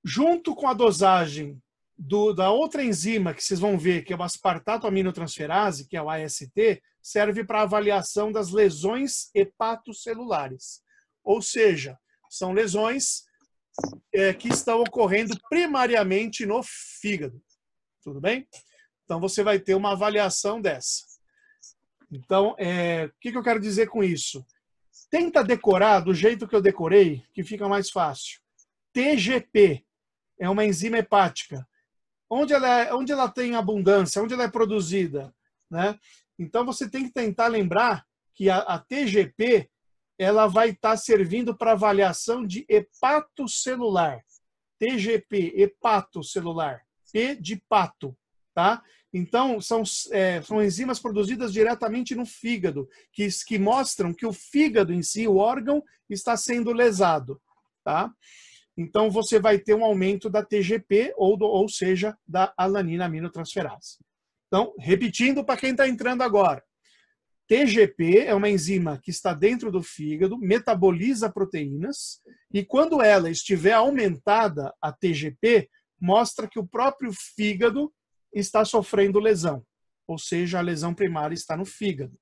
Junto com a dosagem do, da outra enzima que vocês vão ver, que é o aspartato aminotransferase, que é o AST, serve para avaliação das lesões hepatocelulares. Ou seja, são lesões é, que estão ocorrendo primariamente no fígado. Tudo bem? Então você vai ter uma avaliação dessa. Então, é, o que, que eu quero dizer com isso? Tenta decorar do jeito que eu decorei, que fica mais fácil. TGP é uma enzima hepática. Onde ela, é, onde ela tem abundância, onde ela é produzida. Né? Então você tem que tentar lembrar que a, a TGP ela vai estar tá servindo para avaliação de hepato celular. TGP, hepato celular. P de pato, tá? Então, são, é, são enzimas produzidas diretamente no fígado, que, que mostram que o fígado em si, o órgão, está sendo lesado, tá? Então, você vai ter um aumento da TGP, ou, do, ou seja, da alanina aminotransferase. Então, repetindo para quem está entrando agora. TGP é uma enzima que está dentro do fígado, metaboliza proteínas, e quando ela estiver aumentada, a TGP, mostra que o próprio fígado está sofrendo lesão, ou seja, a lesão primária está no fígado.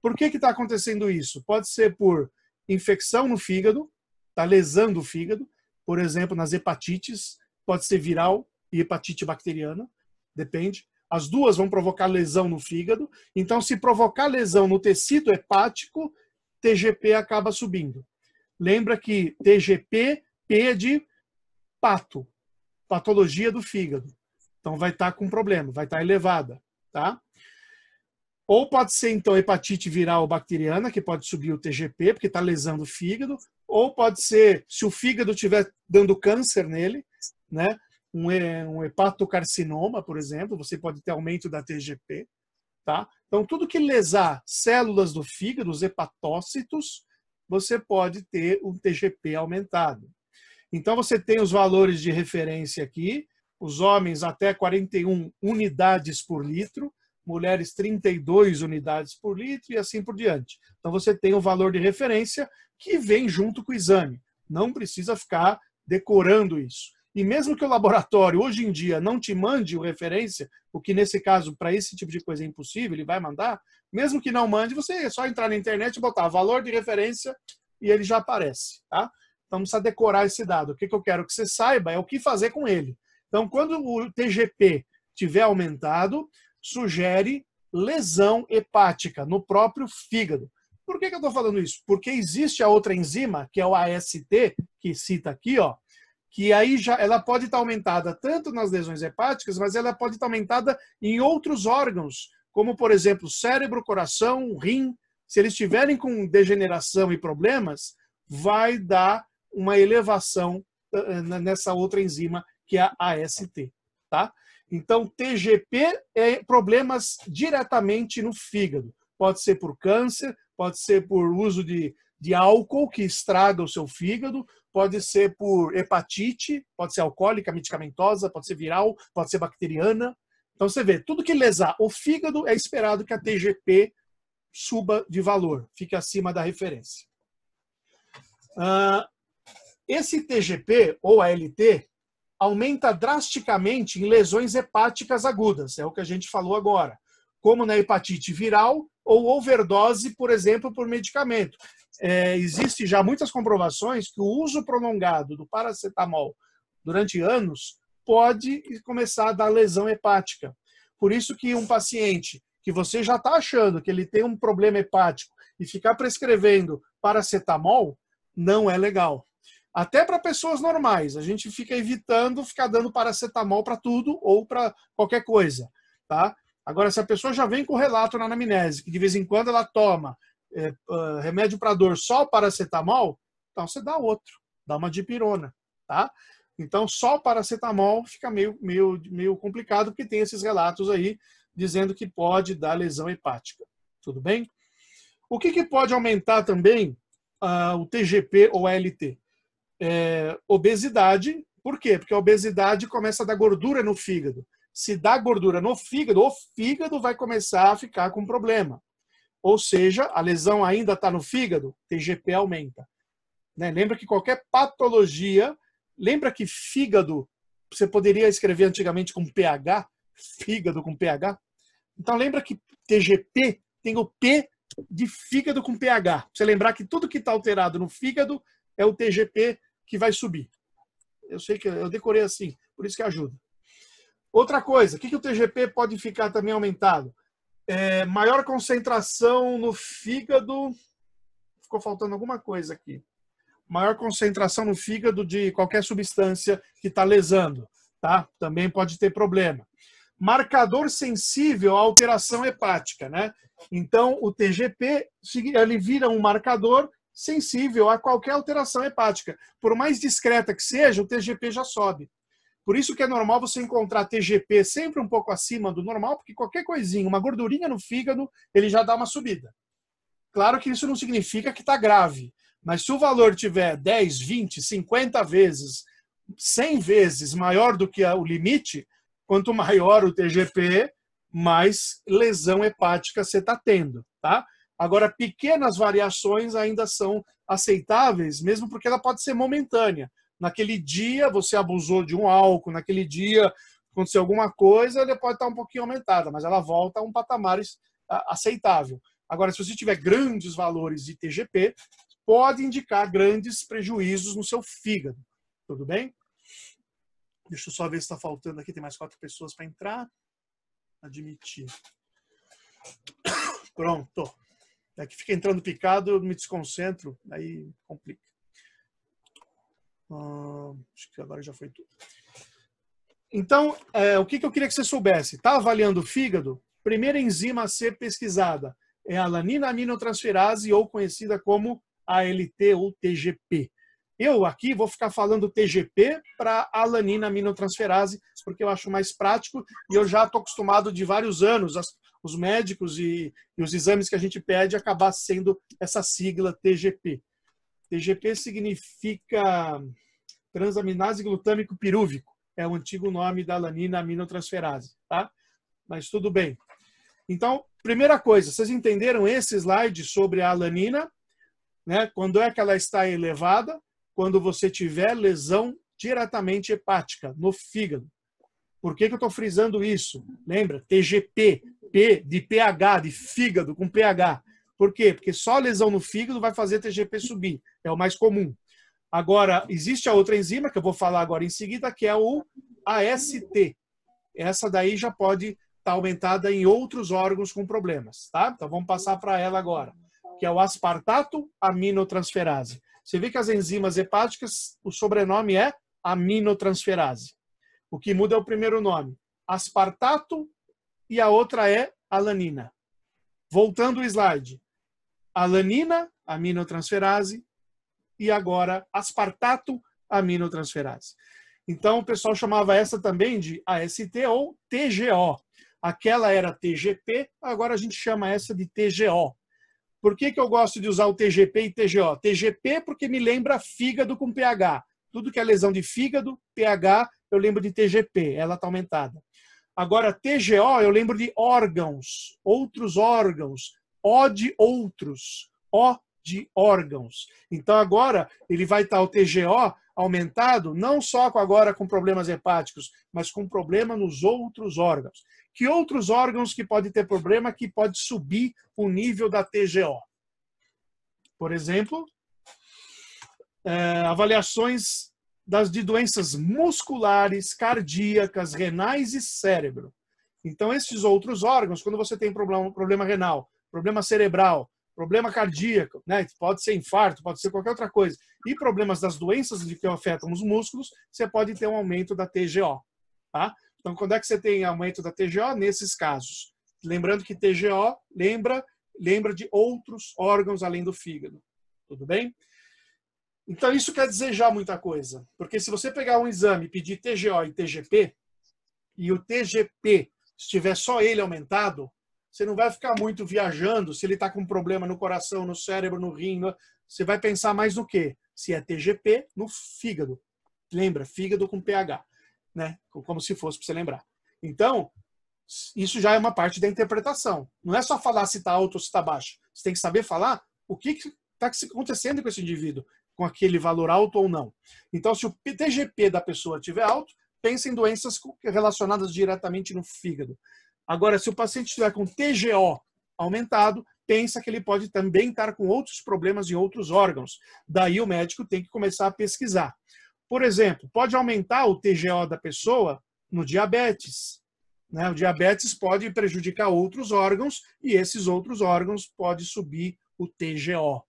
Por que está acontecendo isso? Pode ser por infecção no fígado, está lesando o fígado, por exemplo, nas hepatites, pode ser viral e hepatite bacteriana, depende. As duas vão provocar lesão no fígado. Então, se provocar lesão no tecido hepático, TGP acaba subindo. Lembra que TGP, P é de pato, patologia do fígado. Então, vai estar tá com problema, vai estar tá elevada, tá? Ou pode ser, então, hepatite viral bacteriana, que pode subir o TGP, porque está lesando o fígado. Ou pode ser, se o fígado estiver dando câncer nele, né? Um, um hepatocarcinoma, por exemplo, você pode ter aumento da TGP, tá? Então, tudo que lesar células do fígado, os hepatócitos, você pode ter um TGP aumentado. Então, você tem os valores de referência aqui, os homens até 41 unidades por litro, mulheres 32 unidades por litro e assim por diante. Então você tem o valor de referência que vem junto com o exame. Não precisa ficar decorando isso. E mesmo que o laboratório hoje em dia não te mande o referência, o que nesse caso para esse tipo de coisa é impossível, ele vai mandar, mesmo que não mande, você é só entrar na internet e botar valor de referência e ele já aparece, tá? Então precisa decorar esse dado. O que, que eu quero que você saiba é o que fazer com ele. Então, quando o TGP tiver aumentado, sugere lesão hepática no próprio fígado. Por que, que eu estou falando isso? Porque existe a outra enzima, que é o AST, que cita aqui, ó, que aí já ela pode estar tá aumentada tanto nas lesões hepáticas, mas ela pode estar tá aumentada em outros órgãos, como por exemplo cérebro, coração, rim. Se eles tiverem com degeneração e problemas, vai dar uma elevação eh, eh, nessa outra enzima que é a AST, tá? Então, TGP é problemas diretamente no fígado. Pode ser por câncer, pode ser por uso de, de álcool que estraga o seu fígado, pode ser por hepatite, pode ser alcoólica, medicamentosa, pode ser viral, pode ser bacteriana. Então você vê, tudo que lesar o fígado é esperado que a TGP suba de valor, fique acima da referência. Ah, esse TGP ou ALT, aumenta drasticamente em lesões hepáticas agudas, é o que a gente falou agora, como na hepatite viral ou overdose, por exemplo, por medicamento. É, existe já muitas comprovações que o uso prolongado do paracetamol durante anos pode começar a dar lesão hepática. Por isso que um paciente que você já está achando que ele tem um problema hepático e ficar prescrevendo paracetamol não é legal até para pessoas normais. A gente fica evitando ficar dando paracetamol para tudo ou para qualquer coisa, tá? Agora, se a pessoa já vem com relato na anamnese, que de vez em quando ela toma é, uh, remédio para dor só o paracetamol, então você dá outro, dá uma dipirona, tá? Então, só o paracetamol fica meio, meio, meio complicado, porque tem esses relatos aí dizendo que pode dar lesão hepática. Tudo bem? O que, que pode aumentar também uh, o TGP ou LT? é, obesidade. Por quê? Porque a obesidade começa a dar gordura no fígado. Se dá gordura no fígado, o fígado vai começar a ficar com problema. Ou seja, a lesão ainda está no fígado, TGP aumenta. Né? Lembra que qualquer patologia, lembra que fígado, você poderia escrever antigamente com pH, fígado com pH? Então lembra que TGP tem o P de fígado com pH. Você lembrar que tudo que está alterado no fígado é o TGP que vai subir. Eu sei que eu decorei assim, por isso que ajuda. Outra coisa, o que, que o TGP pode ficar também aumentado? É, maior concentração no fígado. Ficou faltando alguma coisa aqui. Maior concentração no fígado de qualquer substância que está lesando, tá? Também pode ter problema. Marcador sensível à alteração hepática, né? Então, o TGP ele vira um marcador sensível a qualquer alteração hepática. Por mais discreta que seja, o TGP já sobe. Por isso que é normal você encontrar TGP sempre um pouco acima do normal, porque qualquer coisinha, uma gordurinha no fígado, ele já dá uma subida. Claro que isso não significa que está grave, mas se o valor tiver 10, 20, 50 vezes, 100 vezes maior do que o limite, quanto maior o TGP, mais lesão hepática você está tendo, tá? Agora, pequenas variações ainda são aceitáveis, mesmo porque ela pode ser momentânea. Naquele dia você abusou de um álcool, naquele dia aconteceu alguma coisa, ela pode estar um pouquinho aumentada, mas ela volta a um patamar aceitável. Agora, se você tiver grandes valores de TGP, pode indicar grandes prejuízos no seu fígado. Tudo bem? Deixa eu só ver se está faltando aqui, tem mais quatro pessoas para entrar. Admitir. Pronto. É que fica entrando picado, eu me desconcentro, aí complica. Ah, acho que agora já foi tudo. Então, é, o que, que eu queria que você soubesse? Está avaliando o fígado? Primeira enzima a ser pesquisada é a lanina aminotransferase ou conhecida como ALT ou TGP. Eu aqui vou ficar falando TGP para alanina aminotransferase, porque eu acho mais prático e eu já estou acostumado de vários anos, as, os médicos e, e, os exames que a gente pede acabar sendo essa sigla TGP. TGP significa transaminase glutâmico pirúvico, é o antigo nome da alanina aminotransferase, tá? Mas tudo bem. Então, primeira coisa, vocês entenderam esse slide sobre a alanina, né? Quando é que ela está elevada? quando você tiver lesão diretamente hepática, no fígado. Por que, que eu estou frisando isso? Lembra? TGP, P de pH, de fígado com pH. Por quê? Porque só lesão no fígado vai fazer TGP subir. É o mais comum. Agora, existe a outra enzima, que eu vou falar agora em seguida, que é o AST. Essa daí já pode estar tá aumentada em outros órgãos com problemas, tá? Então vamos passar para ela agora, que é o aspartato aminotransferase. Você vê que as enzimas hepáticas, o sobrenome é aminotransferase. O que muda é o primeiro nome, aspartato, e a outra é alanina. Voltando o slide. Alanina, aminotransferase, e agora aspartato, aminotransferase. Então o pessoal chamava essa também de AST ou TGO. Aquela era TGP, agora a gente chama essa de TGO. Por que, que eu gosto de usar o TGP e TGO? TGP é porque me lembra fígado com pH. Tudo que é lesão de fígado, pH, eu lembro de TGP, ela está aumentada. Agora, TGO, eu lembro de órgãos, outros órgãos, O de outros, O de órgãos. Então, agora, ele vai estar tá, o TGO aumentado, não só agora com problemas hepáticos, mas com problema nos outros órgãos. Que outros órgãos que pode ter problema que pode subir o nível da TGO? Por exemplo, é, avaliações das de doenças musculares, cardíacas, renais e cérebro. Então, esses outros órgãos, quando você tem problema, problema renal, problema cerebral, problema cardíaco, né? pode ser infarto, pode ser qualquer outra coisa, e problemas das doenças que afetam os músculos, você pode ter um aumento da TGO. Tá? Então, quando é que você tem aumento da TGO? Nesses casos. Lembrando que TGO lembra, lembra de outros órgãos além do fígado. Tudo bem? Então, isso quer dizer já muita coisa. Porque se você pegar um exame e pedir TGO e TGP, e o TGP estiver só ele aumentado, você não vai ficar muito viajando se ele está com um problema no coração, no cérebro, no rim. No... Você vai pensar mais no quê? Se é TGP, no fígado. Lembra, fígado com pH, né? Como se fosse para você lembrar. Então, isso já é uma parte da interpretação. Não é só falar se está alto ou se está baixo. Você tem que saber falar o que está acontecendo com esse indivíduo, com aquele valor alto ou não. Então, se o TGP da pessoa estiver alto, pense em doenças relacionadas diretamente no fígado. Agora, se o paciente estiver com TGO aumentado, pensa que ele pode também estar com outros problemas em outros órgãos. Daí o médico tem que começar a pesquisar. Por exemplo, pode aumentar o TGO da pessoa no diabetes. Né? O diabetes pode prejudicar outros órgãos e esses outros órgãos pode subir o TGO.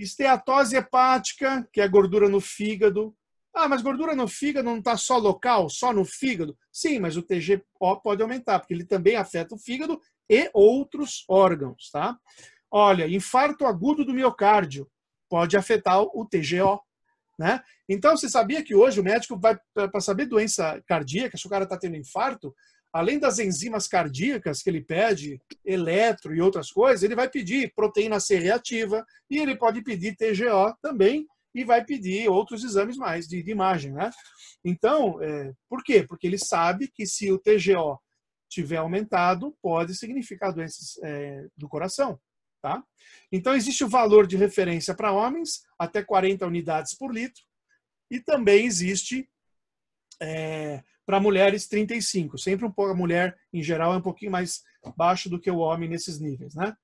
Esteatose hepática, que é gordura no fígado, ah, mas gordura no fígado não está só local, só no fígado? Sim, mas o TGO pode aumentar, porque ele também afeta o fígado e outros órgãos, tá? Olha, infarto agudo do miocárdio pode afetar o TGO, né? Então, você sabia que hoje o médico vai, para saber doença cardíaca, se o cara está tendo infarto, além das enzimas cardíacas que ele pede, eletro e outras coisas, ele vai pedir proteína C reativa e ele pode pedir TGO também, e vai pedir outros exames mais de, de imagem, né? Então, é, por quê? Porque ele sabe que se o TGO tiver aumentado, pode significar doenças é, do coração, tá? Então, existe o valor de referência para homens, até 40 unidades por litro, e também existe é, para mulheres 35. Sempre um pouco, a mulher, em geral, é um pouquinho mais baixo do que o homem nesses níveis, né?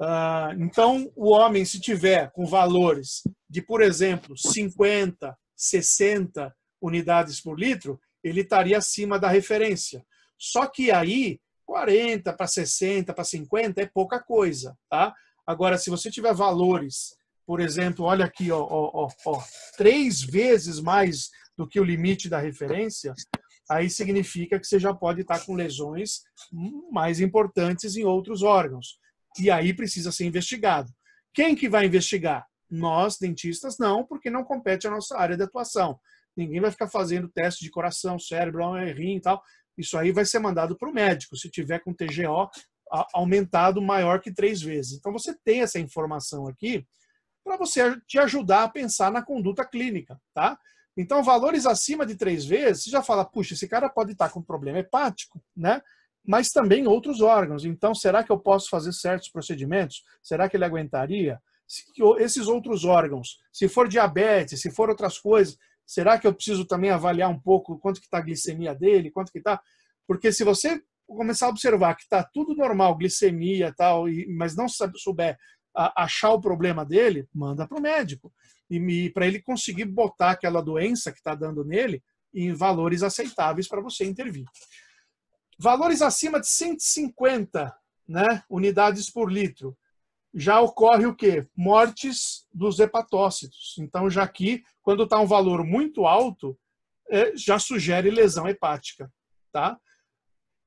Ah, então, o homem, se tiver com valores de, por exemplo, 50, 60 unidades por litro, ele estaria acima da referência. Só que aí, 40 para 60 para 50 é pouca coisa, tá? Agora, se você tiver valores, por exemplo, olha aqui, ó, ó, ó, três vezes mais do que o limite da referência, aí significa que você já pode estar com lesões mais importantes em outros órgãos. E aí precisa ser investigado. Quem que vai investigar? Nós, dentistas, não, porque não compete a nossa área de atuação. Ninguém vai ficar fazendo teste de coração, cérebro, é rim e tal. Isso aí vai ser mandado para o médico, se tiver com TGO aumentado maior que três vezes. Então você tem essa informação aqui para você te ajudar a pensar na conduta clínica, tá? Então valores acima de três vezes, você já fala, puxa, esse cara pode estar tá com problema hepático, né? mas também outros órgãos. Então, será que eu posso fazer certos procedimentos? Será que ele aguentaria? Se, esses outros órgãos, se for diabetes, se for outras coisas, será que eu preciso também avaliar um pouco quanto que está a glicemia dele, quanto que está? Porque se você começar a observar que está tudo normal, glicemia tal, mas não souber achar o problema dele, manda para o médico. E para ele conseguir botar aquela doença que está dando nele em valores aceitáveis para você intervir. Valores acima de 150 né, unidades por litro, já ocorre o quê? Mortes dos hepatócitos. Então, já aqui, quando está um valor muito alto, é, já sugere lesão hepática. Tá?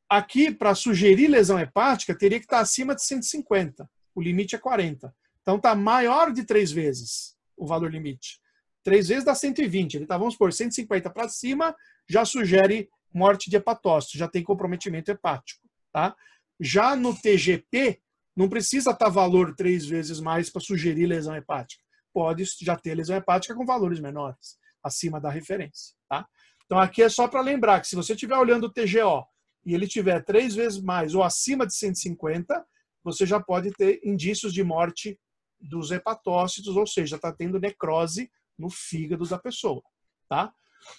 Aqui, para sugerir lesão hepática, teria que estar tá acima de 150. O limite é 40. Então, está maior de três vezes o valor limite. Três vezes dá 120. Ele tá, vamos por 150 para cima, já sugere morte de hepatócito, já tem comprometimento hepático. Tá? Já no TGP, não precisa estar valor três vezes mais para sugerir lesão hepática. Pode já ter lesão hepática com valores menores, acima da referência. Tá? Então aqui é só para lembrar que se você estiver olhando o TGO e ele tiver três vezes mais ou acima de 150, você já pode ter indícios de morte dos hepatócitos, ou seja, está tendo necrose no fígado da pessoa. Tá?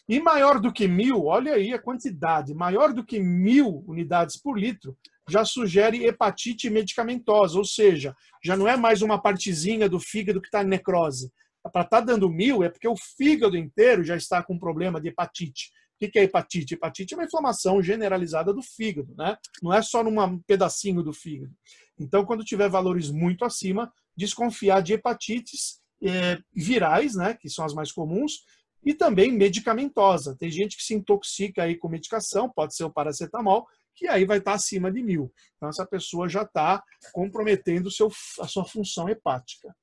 E maior do que mil, olha aí a quantidade, maior do que mil unidades por litro, já sugere hepatite medicamentosa, ou seja, já não é mais uma partezinha do fígado que está necrose. Para estar tá dando mil, é porque o fígado inteiro já está com problema de hepatite. O que é hepatite? Hepatite é uma inflamação generalizada do fígado, né? Não é só num pedacinho do fígado. Então, quando tiver valores muito acima, desconfiar de hepatites eh, virais, né, que são as mais comuns, e também medicamentosa. Tem gente que se intoxica aí com medicação, pode ser o paracetamol, que aí vai estar acima de mil. Então, essa pessoa já está comprometendo seu, a sua função hepática.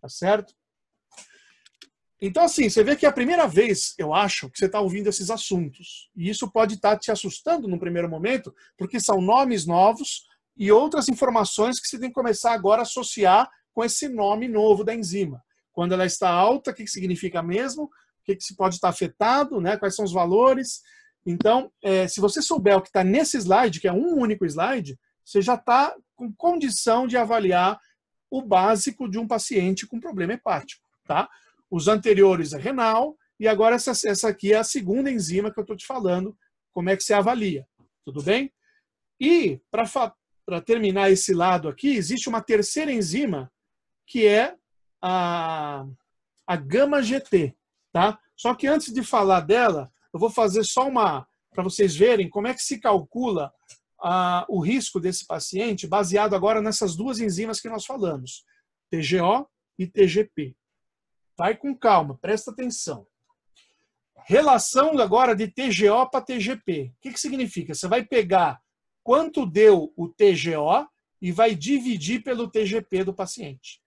Tá certo? Então, assim, você vê que é a primeira vez, eu acho, que você está ouvindo esses assuntos. E isso pode estar tá te assustando no primeiro momento, porque são nomes novos e outras informações que você tem que começar agora a associar com esse nome novo da enzima. Quando ela está alta, o que significa mesmo? que, que se pode estar afetado, né? quais são os valores. Então, é, se você souber o que está nesse slide, que é um único slide, você já está com condição de avaliar o básico de um paciente com problema hepático. Tá? Os anteriores é renal, e agora essa, essa aqui é a segunda enzima que eu estou te falando, como é que se avalia. Tudo bem? E, para terminar esse lado aqui, existe uma terceira enzima, que é a, a gama GT. Tá? Só que antes de falar dela, eu vou fazer só uma para vocês verem como é que se calcula ah, o risco desse paciente baseado agora nessas duas enzimas que nós falamos, TGO e TGP. Vai com calma, presta atenção. Relação agora de TGO para TGP. O que, que significa? Você vai pegar quanto deu o TGO e vai dividir pelo TGP do paciente.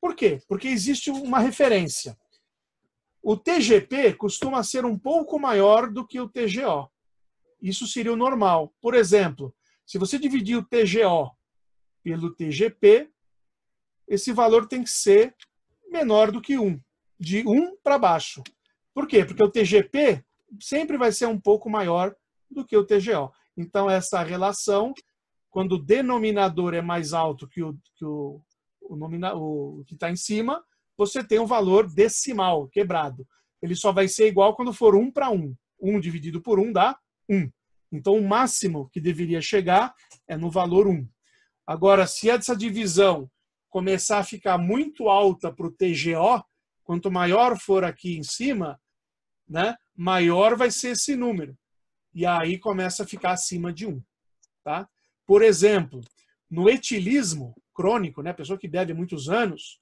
Por quê? Porque existe uma referência. O TGP costuma ser um pouco maior do que o TGO. Isso seria o normal. Por exemplo, se você dividir o TGO pelo TGP, esse valor tem que ser menor do que 1, de 1 para baixo. Por quê? Porque o TGP sempre vai ser um pouco maior do que o TGO. Então, essa relação, quando o denominador é mais alto que o que o, o, nomina, o que está em cima, você tem um valor decimal, quebrado. Ele só vai ser igual quando for 1 para 1. 1 dividido por 1 dá 1. Então, o máximo que deveria chegar é no valor 1. Agora, se essa divisão começar a ficar muito alta para o TGO, quanto maior for aqui em cima, né, maior vai ser esse número. E aí começa a ficar acima de 1. Tá? Por exemplo, no etilismo crônico, né, pessoa que bebe muitos anos,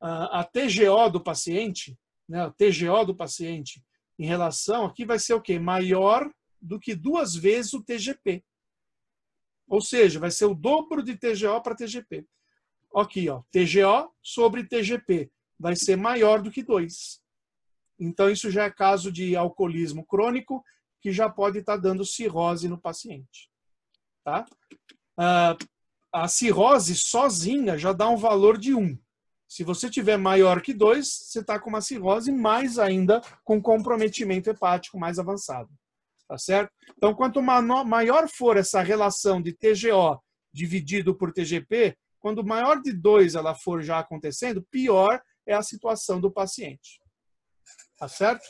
a, a TGO do paciente, né, TGO do paciente em relação aqui vai ser o quê? Maior do que duas vezes o TGP. Ou seja, vai ser o dobro de TGO para TGP. Aqui, ó, TGO sobre TGP vai ser maior do que 2. Então, isso já é caso de alcoolismo crônico, que já pode estar tá dando cirrose no paciente. Tá? Ah, a cirrose sozinha já dá um valor de 1. Um. Se você tiver maior que 2, você está com uma cirrose, mais ainda com comprometimento hepático mais avançado. Tá certo? Então, quanto maior for essa relação de TGO dividido por TGP, quando maior de 2 ela for já acontecendo, pior é a situação do paciente. Tá certo?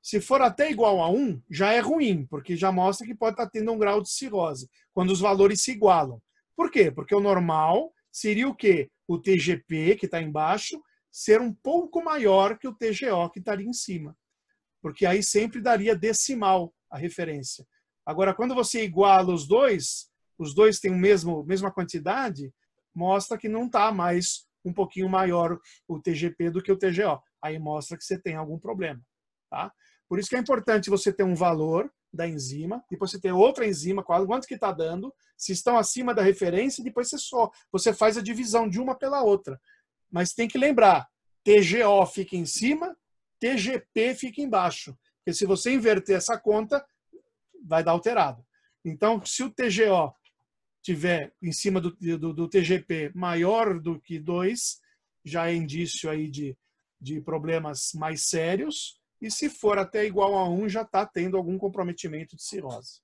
Se for até igual a 1, um, já é ruim, porque já mostra que pode estar tá tendo um grau de cirrose, quando os valores se igualam. Por quê? Porque o normal seria o quê? o TGP, que está embaixo, ser um pouco maior que o TGO, que está ali em cima. Porque aí sempre daria decimal a referência. Agora, quando você iguala os dois, os dois têm o mesmo mesma quantidade, mostra que não está mais um pouquinho maior o TGP do que o TGO. Aí mostra que você tem algum problema. Tá? Por isso que é importante você ter um valor da enzima, depois você tem outra enzima, quanto que está dando, se estão acima da referência, depois você só, você faz a divisão de uma pela outra. Mas tem que lembrar, TGO fica em cima, TGP fica embaixo, porque se você inverter essa conta, vai dar alterado. Então, se o TGO tiver em cima do, do, do TGP maior do que 2, já é indício aí de, de problemas mais sérios, e se for até igual a 1, já está tendo algum comprometimento de cirrose.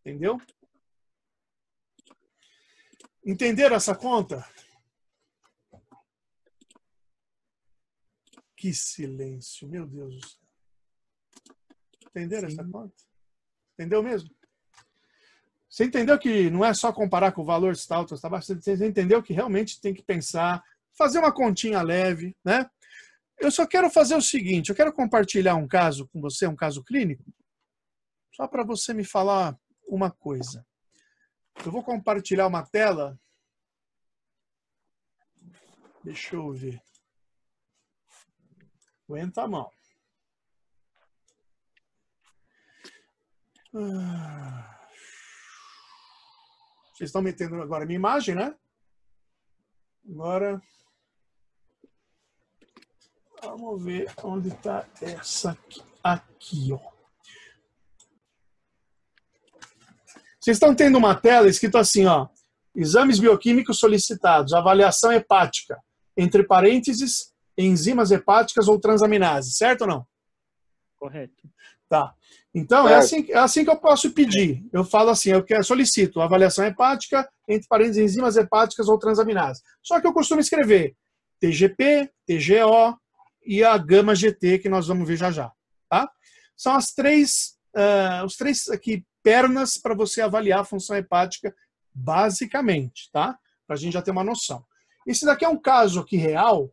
Entendeu? Entenderam essa conta? Que silêncio, meu Deus do céu. Entenderam Sim. essa conta? Entendeu mesmo? Você entendeu que não é só comparar com o valor está alto ou está baixo, você entendeu que realmente tem que pensar, fazer uma continha leve, né? Eu só quero fazer o seguinte: eu quero compartilhar um caso com você, um caso clínico, só para você me falar uma coisa. Eu vou compartilhar uma tela. Deixa eu ver. Aguenta a mão. Ah. Vocês estão metendo agora a minha imagem, né? Agora. Vamos ver onde está essa aqui. Aqui, ó. Vocês estão tendo uma tela escrito assim, ó. Exames bioquímicos solicitados, avaliação hepática, entre parênteses, enzimas hepáticas ou transaminases, certo ou não? Correto. Tá. Então, é assim, é assim que eu posso pedir. Eu falo assim, eu quero, solicito avaliação hepática, entre parênteses, enzimas hepáticas ou transaminases. Só que eu costumo escrever TGP, TGO, e a Gama GT, que nós vamos ver já já. Tá? São as três, uh, os três aqui pernas para você avaliar a função hepática basicamente, tá? Para a gente já ter uma noção. Esse daqui é um caso aqui real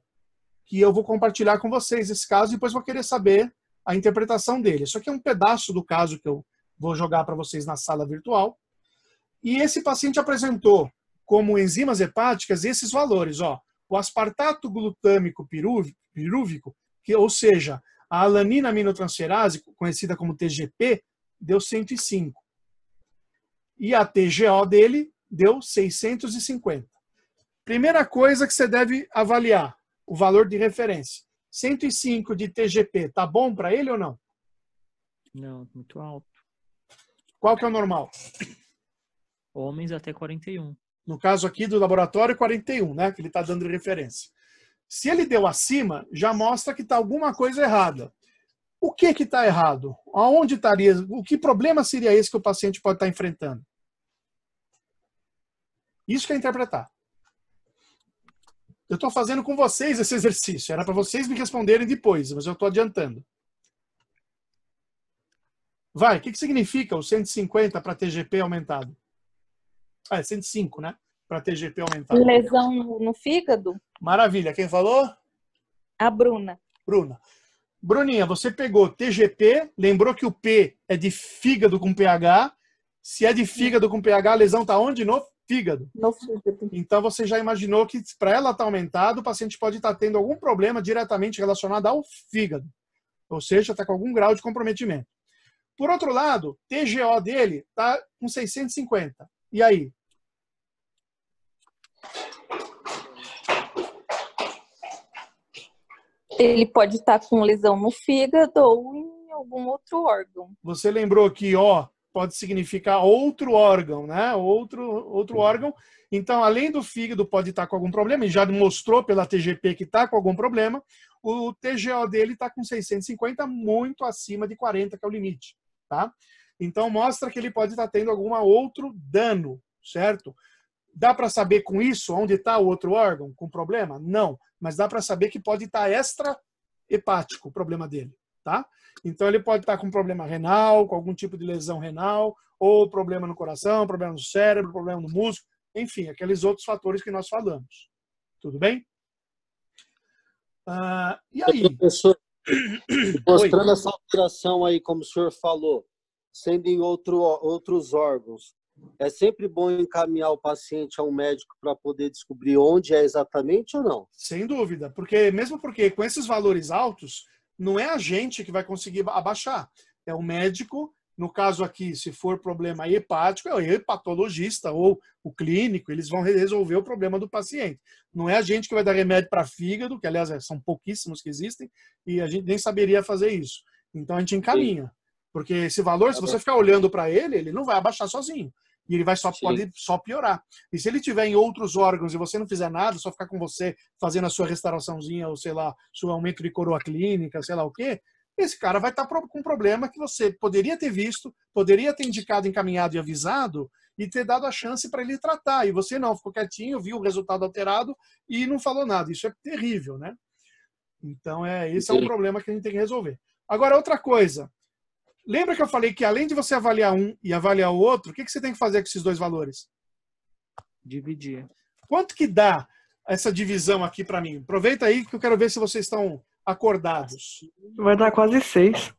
que eu vou compartilhar com vocês esse caso e depois vou querer saber a interpretação dele. Isso aqui é um pedaço do caso que eu vou jogar para vocês na sala virtual. E esse paciente apresentou como enzimas hepáticas esses valores, ó o aspartato glutâmico pirúvico, que, ou seja, a alanina aminotransferase, conhecida como TGP, deu 105. E a TGO dele deu 650. Primeira coisa que você deve avaliar, o valor de referência. 105 de TGP, tá bom para ele ou não? Não, muito alto. Qual que é o normal? Homens até 41. No caso aqui do laboratório 41, né, que ele está dando referência. Se ele deu acima, já mostra que está alguma coisa errada. O que que está errado? Aonde estaria? O que problema seria esse que o paciente pode estar tá enfrentando? Isso que é interpretar. Eu estou fazendo com vocês esse exercício. Era para vocês me responderem depois, mas eu estou adiantando. Vai, o que, que significa o 150 para TGP aumentado? Ah, é 105, né? Para TGP aumentar. Lesão no fígado? Maravilha. Quem falou? A Bruna. Bruna. Bruninha, você pegou TGP, lembrou que o P é de fígado com pH. Se é de fígado com pH, a lesão está onde? No fígado. No fígado. Então você já imaginou que para ela estar tá aumentado, o paciente pode estar tá tendo algum problema diretamente relacionado ao fígado. Ou seja, está com algum grau de comprometimento. Por outro lado, TGO dele está com 650. E aí? Ele pode estar com lesão no fígado ou em algum outro órgão. Você lembrou que ó pode significar outro órgão, né? Outro outro órgão. Então, além do fígado pode estar com algum problema, e já mostrou pela TGP que está com algum problema, o TGO dele está com 650 muito acima de 40, que é o limite, tá? Então, mostra que ele pode estar tendo algum outro dano, certo? Dá para saber com isso onde está o outro órgão com problema? Não, mas dá para saber que pode estar tá extra hepático o problema dele, tá? Então ele pode estar tá com problema renal, com algum tipo de lesão renal, ou problema no coração, problema no cérebro, problema no músculo, enfim, aqueles outros fatores que nós falamos. Tudo bem? Ah, e aí? Professor, mostrando Oi. essa alteração aí, como o senhor falou, sendo em outro, outros órgãos, é sempre bom encaminhar o paciente a um médico para poder descobrir onde é exatamente ou não? Sem dúvida, porque mesmo porque com esses valores altos, não é a gente que vai conseguir abaixar, é o médico. No caso aqui, se for problema hepático, é o hepatologista ou o clínico, eles vão resolver o problema do paciente. Não é a gente que vai dar remédio para fígado, que aliás é, são pouquíssimos que existem, e a gente nem saberia fazer isso. Então a gente encaminha. Sim. Porque esse valor, tá se você ficar olhando para ele, ele não vai abaixar sozinho. E ele vai só, Sim. pode só piorar. E se ele tiver em outros órgãos e você não fizer nada, só ficar com você fazendo a sua restauraçãozinha, ou sei lá, seu aumento de coroa clínica, sei lá o quê, esse cara vai estar tá com um problema que você poderia ter visto, poderia ter indicado, encaminhado e avisado e ter dado a chance para ele tratar. E você não, ficou quietinho, viu o resultado alterado e não falou nada. Isso é terrível, né? Então, é, esse é um problema que a gente tem que resolver. Agora, outra coisa. Lembra que eu falei que além de você avaliar um e avaliar o outro, o que, que você tem que fazer com esses dois valores? Dividir. Quanto que dá essa divisão aqui para mim? Aproveita aí que eu quero ver se vocês estão acordados. Vai dar quase seis.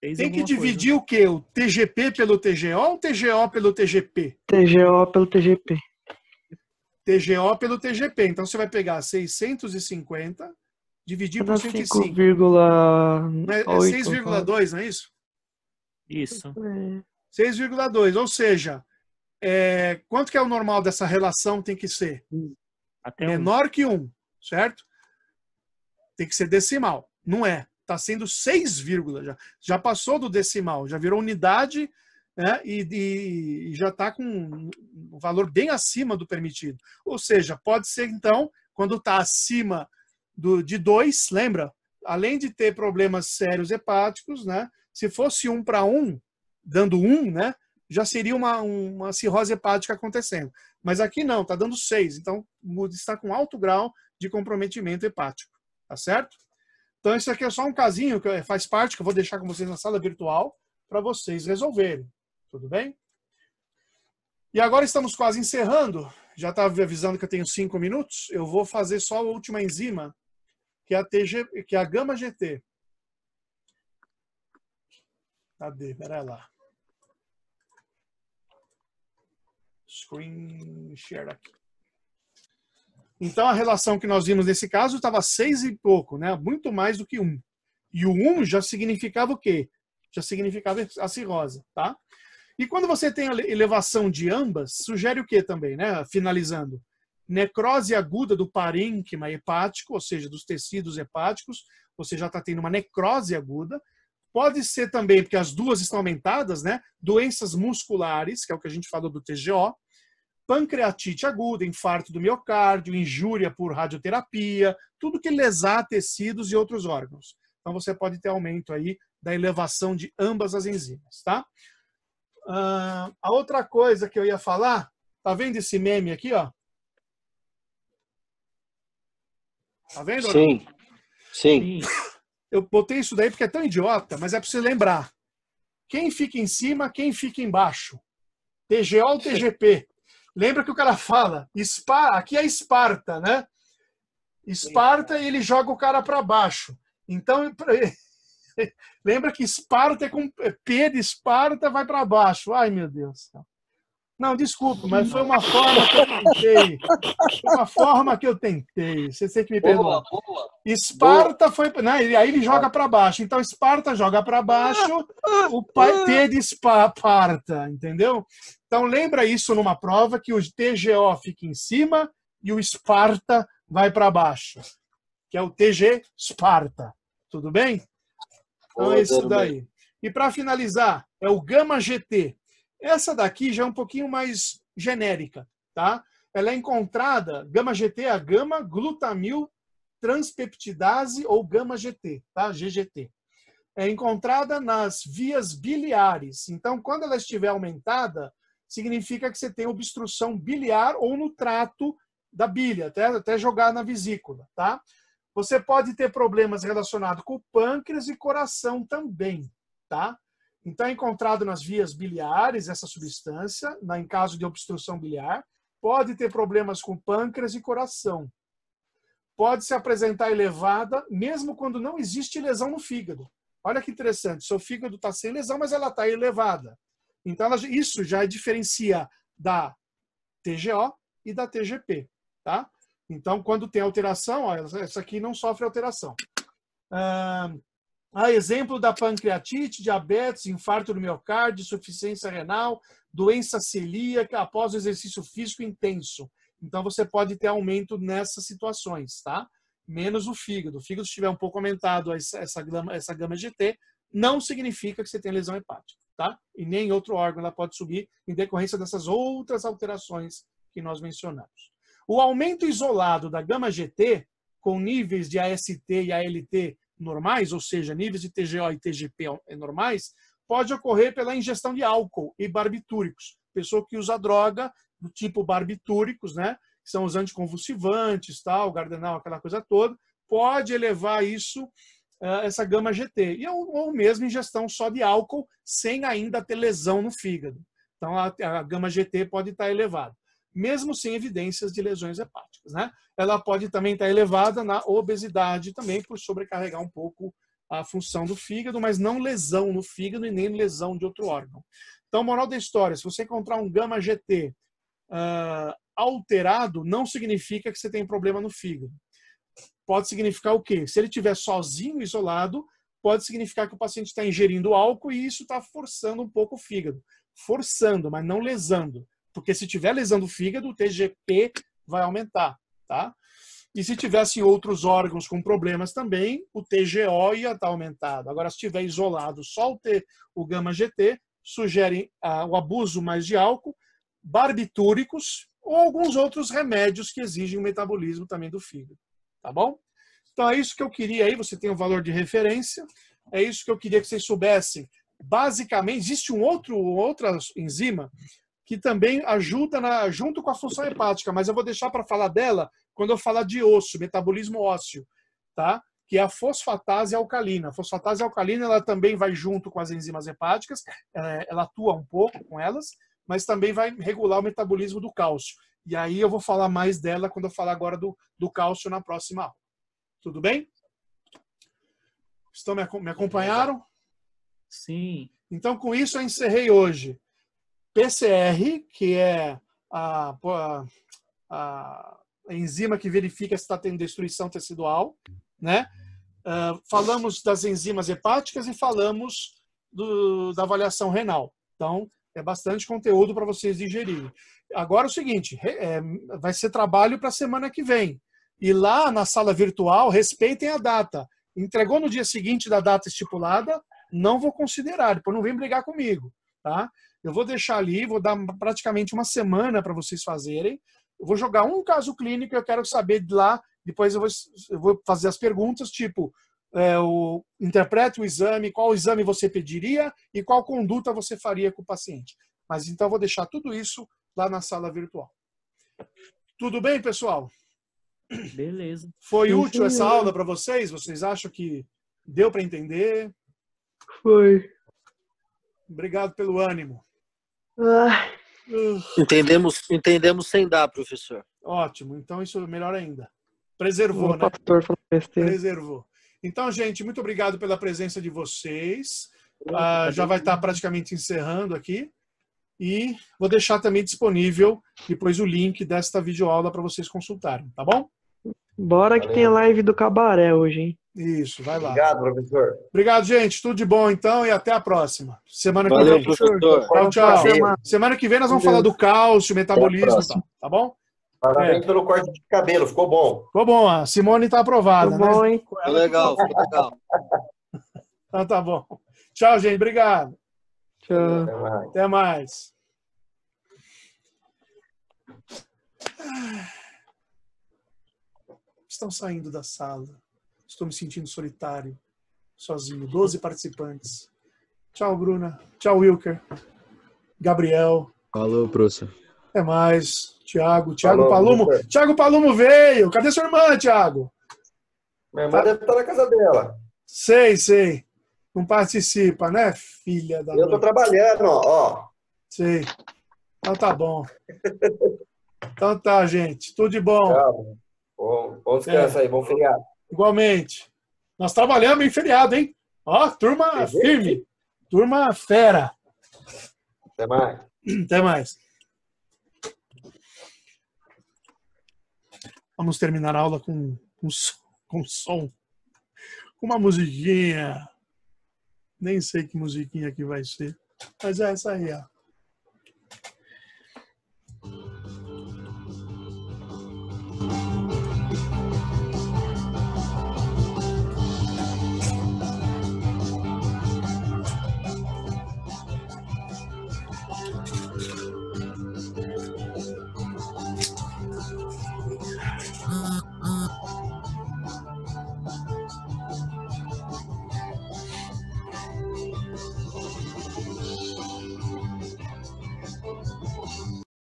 Fez tem que dividir coisa. Né? o quê? O TGP pelo TGO ou o TGO pelo TGP? TGO pelo TGP. TGO pelo TGP. Então você vai pegar 650 dividir por 105. vírgula... é, é 6,2, né? não é isso? Isso. 6,2, ou seja, é, quanto que é o normal dessa relação tem que ser? Até Menor um. que 1, certo? Tem que ser decimal. Não é. Está sendo 6, já, já passou do decimal, já virou unidade né, e, e já está com um valor bem acima do permitido. Ou seja, pode ser, então, quando está acima do, de dois, lembra? Além de ter problemas sérios hepáticos, né? Se fosse um para um, dando um, né? Já seria uma, uma cirrose hepática acontecendo. Mas aqui não, está dando seis. Então, está com alto grau de comprometimento hepático. Tá certo? Então, isso aqui é só um casinho que faz parte, que eu vou deixar com vocês na sala virtual, para vocês resolverem. Tudo bem? E agora estamos quase encerrando. Já estava tá avisando que eu tenho cinco minutos. Eu vou fazer só a última enzima que é a, TG, que é a Gama GT. Cadê? Pera lá. Screen share aqui. Então a relação que nós vimos nesse caso estava seis e pouco, né? Muito mais do que um. E o um já significava o quê? Já significava a cirrose, tá? E quando você tem a elevação de ambas, sugere o quê também, né? Finalizando necrose aguda do parênquima hepático, ou seja, dos tecidos hepáticos, você já está tendo uma necrose aguda. Pode ser também, porque as duas estão aumentadas, né? Doenças musculares, que é o que a gente falou do TGO, pancreatite aguda, infarto do miocárdio, injúria por radioterapia, tudo que lesar tecidos e outros órgãos. Então você pode ter aumento aí da elevação de ambas as enzimas, tá? Uh, a outra coisa que eu ia falar, tá vendo esse meme aqui, ó? Tá vendo? Sim. Sim. Sim. Eu botei isso daí porque é tão idiota, mas é para você lembrar. Quem fica em cima, quem fica embaixo. TGO ou TGP. Lembra que o cara fala, Spa, aqui é Esparta, né? Esparta e ele joga o cara para baixo. Então, lembra que Esparta é com P de Esparta vai para baixo. Ai, meu Deus. Não, desculpa, mas foi uma forma que eu tentei. Foi uma forma que eu tentei. Você tem que me perdoar. Esparta boa. foi. Né? Aí ele joga para baixo. Então, Esparta joga para baixo, o pai ah. T de Esparta, entendeu? Então, lembra isso numa prova que o TGO fica em cima e o Esparta vai para baixo, que é o TG Esparta. Tudo bem? Então, é isso daí. E para finalizar, é o Gama GT essa daqui já é um pouquinho mais genérica, tá? Ela é encontrada, gama GT é a gama glutamil transpeptidase ou gama GT, tá? GGT. É encontrada nas vias biliares. Então, quando ela estiver aumentada, significa que você tem obstrução biliar ou no trato da bile, até, até jogar na vesícula, tá? Você pode ter problemas relacionados com o pâncreas e coração também, tá? Então, é encontrado nas vias biliares essa substância, na, em caso de obstrução biliar, pode ter problemas com pâncreas e coração. Pode se apresentar elevada, mesmo quando não existe lesão no fígado. Olha que interessante, seu fígado está sem lesão, mas ela está elevada. Então, ela, isso já diferencia da TGO e da TGP. Tá? Então, quando tem alteração, ó, essa aqui não sofre alteração a ah, exemplo da pancreatite, diabetes, infarto do miocárdio, insuficiência renal, doença celíaca após o exercício físico intenso. Então você pode ter aumento nessas situações, tá? Menos o fígado. O fígado estiver um pouco aumentado essa gama, essa gama GT, não significa que você tem lesão hepática, tá? E nem outro órgão ela pode subir em decorrência dessas outras alterações que nós mencionamos. O aumento isolado da gama GT, com níveis de AST e ALT normais, ou seja, níveis de TGO e TGP é normais, pode ocorrer pela ingestão de álcool e barbitúricos. Pessoa que usa droga do tipo barbitúricos, né, que são os anticonvulsivantes, tal, gardenal, aquela coisa toda, pode elevar isso eh, essa gama GT. E é ou mesmo ingestão só de álcool, sem ainda ter lesão no fígado. Então a, a gama GT pode estar tá elevada mesmo sem evidências de lesões hepáticas. Né? Ela pode também estar elevada na obesidade também, por sobrecarregar um pouco a função do fígado, mas não lesão no fígado e nem lesão de outro órgão. Então, moral da história, se você encontrar um gama GT uh, ah, alterado, não significa que você tem problema no fígado. Pode significar o quê? Se ele estiver sozinho, isolado, pode significar que o paciente está ingerindo álcool e isso está forçando um pouco o fígado. Forçando, mas não lesando porque se tiver lesão do fígado, o TGP vai aumentar, tá? E se tivessem outros órgãos com problemas também, o TGO ia estar tá aumentado. Agora, se tiver isolado só o, T, o gama GT, sugere ah, o abuso mais de álcool, barbitúricos ou alguns outros remédios que exigem o metabolismo também do fígado, tá bom? Então é isso que eu queria aí, você tem o um valor de referência, é isso que eu queria que vocês soubessem. Basicamente, existe um outro outra enzima que também ajuda na, junto com a função hepática, mas eu vou deixar para falar dela quando eu falar de osso, metabolismo ósseo, tá? que é a fosfatase alcalina. A fosfatase alcalina ela também vai junto com as enzimas hepáticas, ela, é, ela atua um pouco com elas, mas também vai regular o metabolismo do cálcio. E aí eu vou falar mais dela quando eu falar agora do, do cálcio na próxima aula. Tudo bem? Estão me, me acompanharam? Sim. Então, com isso, eu encerrei hoje PCR, que é a, a, a enzima que verifica se está tendo destruição tecidual, né? Uh, falamos das enzimas hepáticas e falamos do, da avaliação renal. Então, é bastante conteúdo para vocês digerirem. Agora é o seguinte, é, vai ser trabalho para a semana que vem. E lá na sala virtual, respeitem a data. Entregou no dia seguinte da data estipulada, não vou considerar, depois não vem brigar comigo, tá? Eu vou deixar ali, vou dar praticamente uma semana para vocês fazerem. Eu vou jogar um caso clínico e eu quero saber de lá. Depois eu vou, eu vou fazer as perguntas, tipo, é, o, interpreta o exame, qual exame você pediria e qual conduta você faria com o paciente. Mas então eu vou deixar tudo isso lá na sala virtual. Tudo bem, pessoal? Beleza. Foi Sim, útil essa aula para vocês? Vocês acham que deu para entender? Foi. Obrigado pelo ânimo. Hum. Entendemos, entendemos sem dar, professor. Ótimo, então isso é melhor ainda. Preservou, o né? Pastor falou besteira. Preservou. Então, gente, muito obrigado pela presença de vocês. Ah, já vai estar praticamente encerrando aqui. E vou deixar também disponível depois o link desta videoaula para vocês consultarem, tá bom? Bora que Valeu. tem live do cabaré hoje, hein? Isso, vai lá. Obrigado, professor. Obrigado, gente. Tudo de bom, então, e até a próxima. Semana Valeu, que vem. Professor. Tchau, tchau. Valeu. Semana que vem nós vamos falar do cálcio, metabolismo e tal, tá bom? Parabéns é. pelo corte de cabelo, ficou bom. Ficou bom, a Simone está aprovada. Ficou né? bom, hein? Ficou legal, ficou legal. então tá bom. Tchau, gente. Obrigado. Tchau. Até mais. Até mais. Estão saindo da sala. Estou me sentindo solitário, sozinho. 12 participantes. Tchau, Bruna. Tchau, Wilker. Gabriel. Falou, professor. Até mais. Tiago, Tiago Palumo. Tiago Palumo veio. Cadê sua irmã, Tiago? Minha irmã tá... deve estar na casa dela. Sei, sei. Não participa, né, filha da. Eu mãe. trabalhando, ó. Sei. Então tá bom. então tá, gente. Tudo de bom. Tchau. Bom, bom descanso é. aí, bom feriado. Igualmente. Nós trabalhamos em feriado, hein? Ó, turma firme. Turma fera. Até mais. Até mais. Vamos terminar a aula com, com, com som. Com uma musiquinha. Nem sei que musiquinha que vai ser. Mas é essa aí, ó.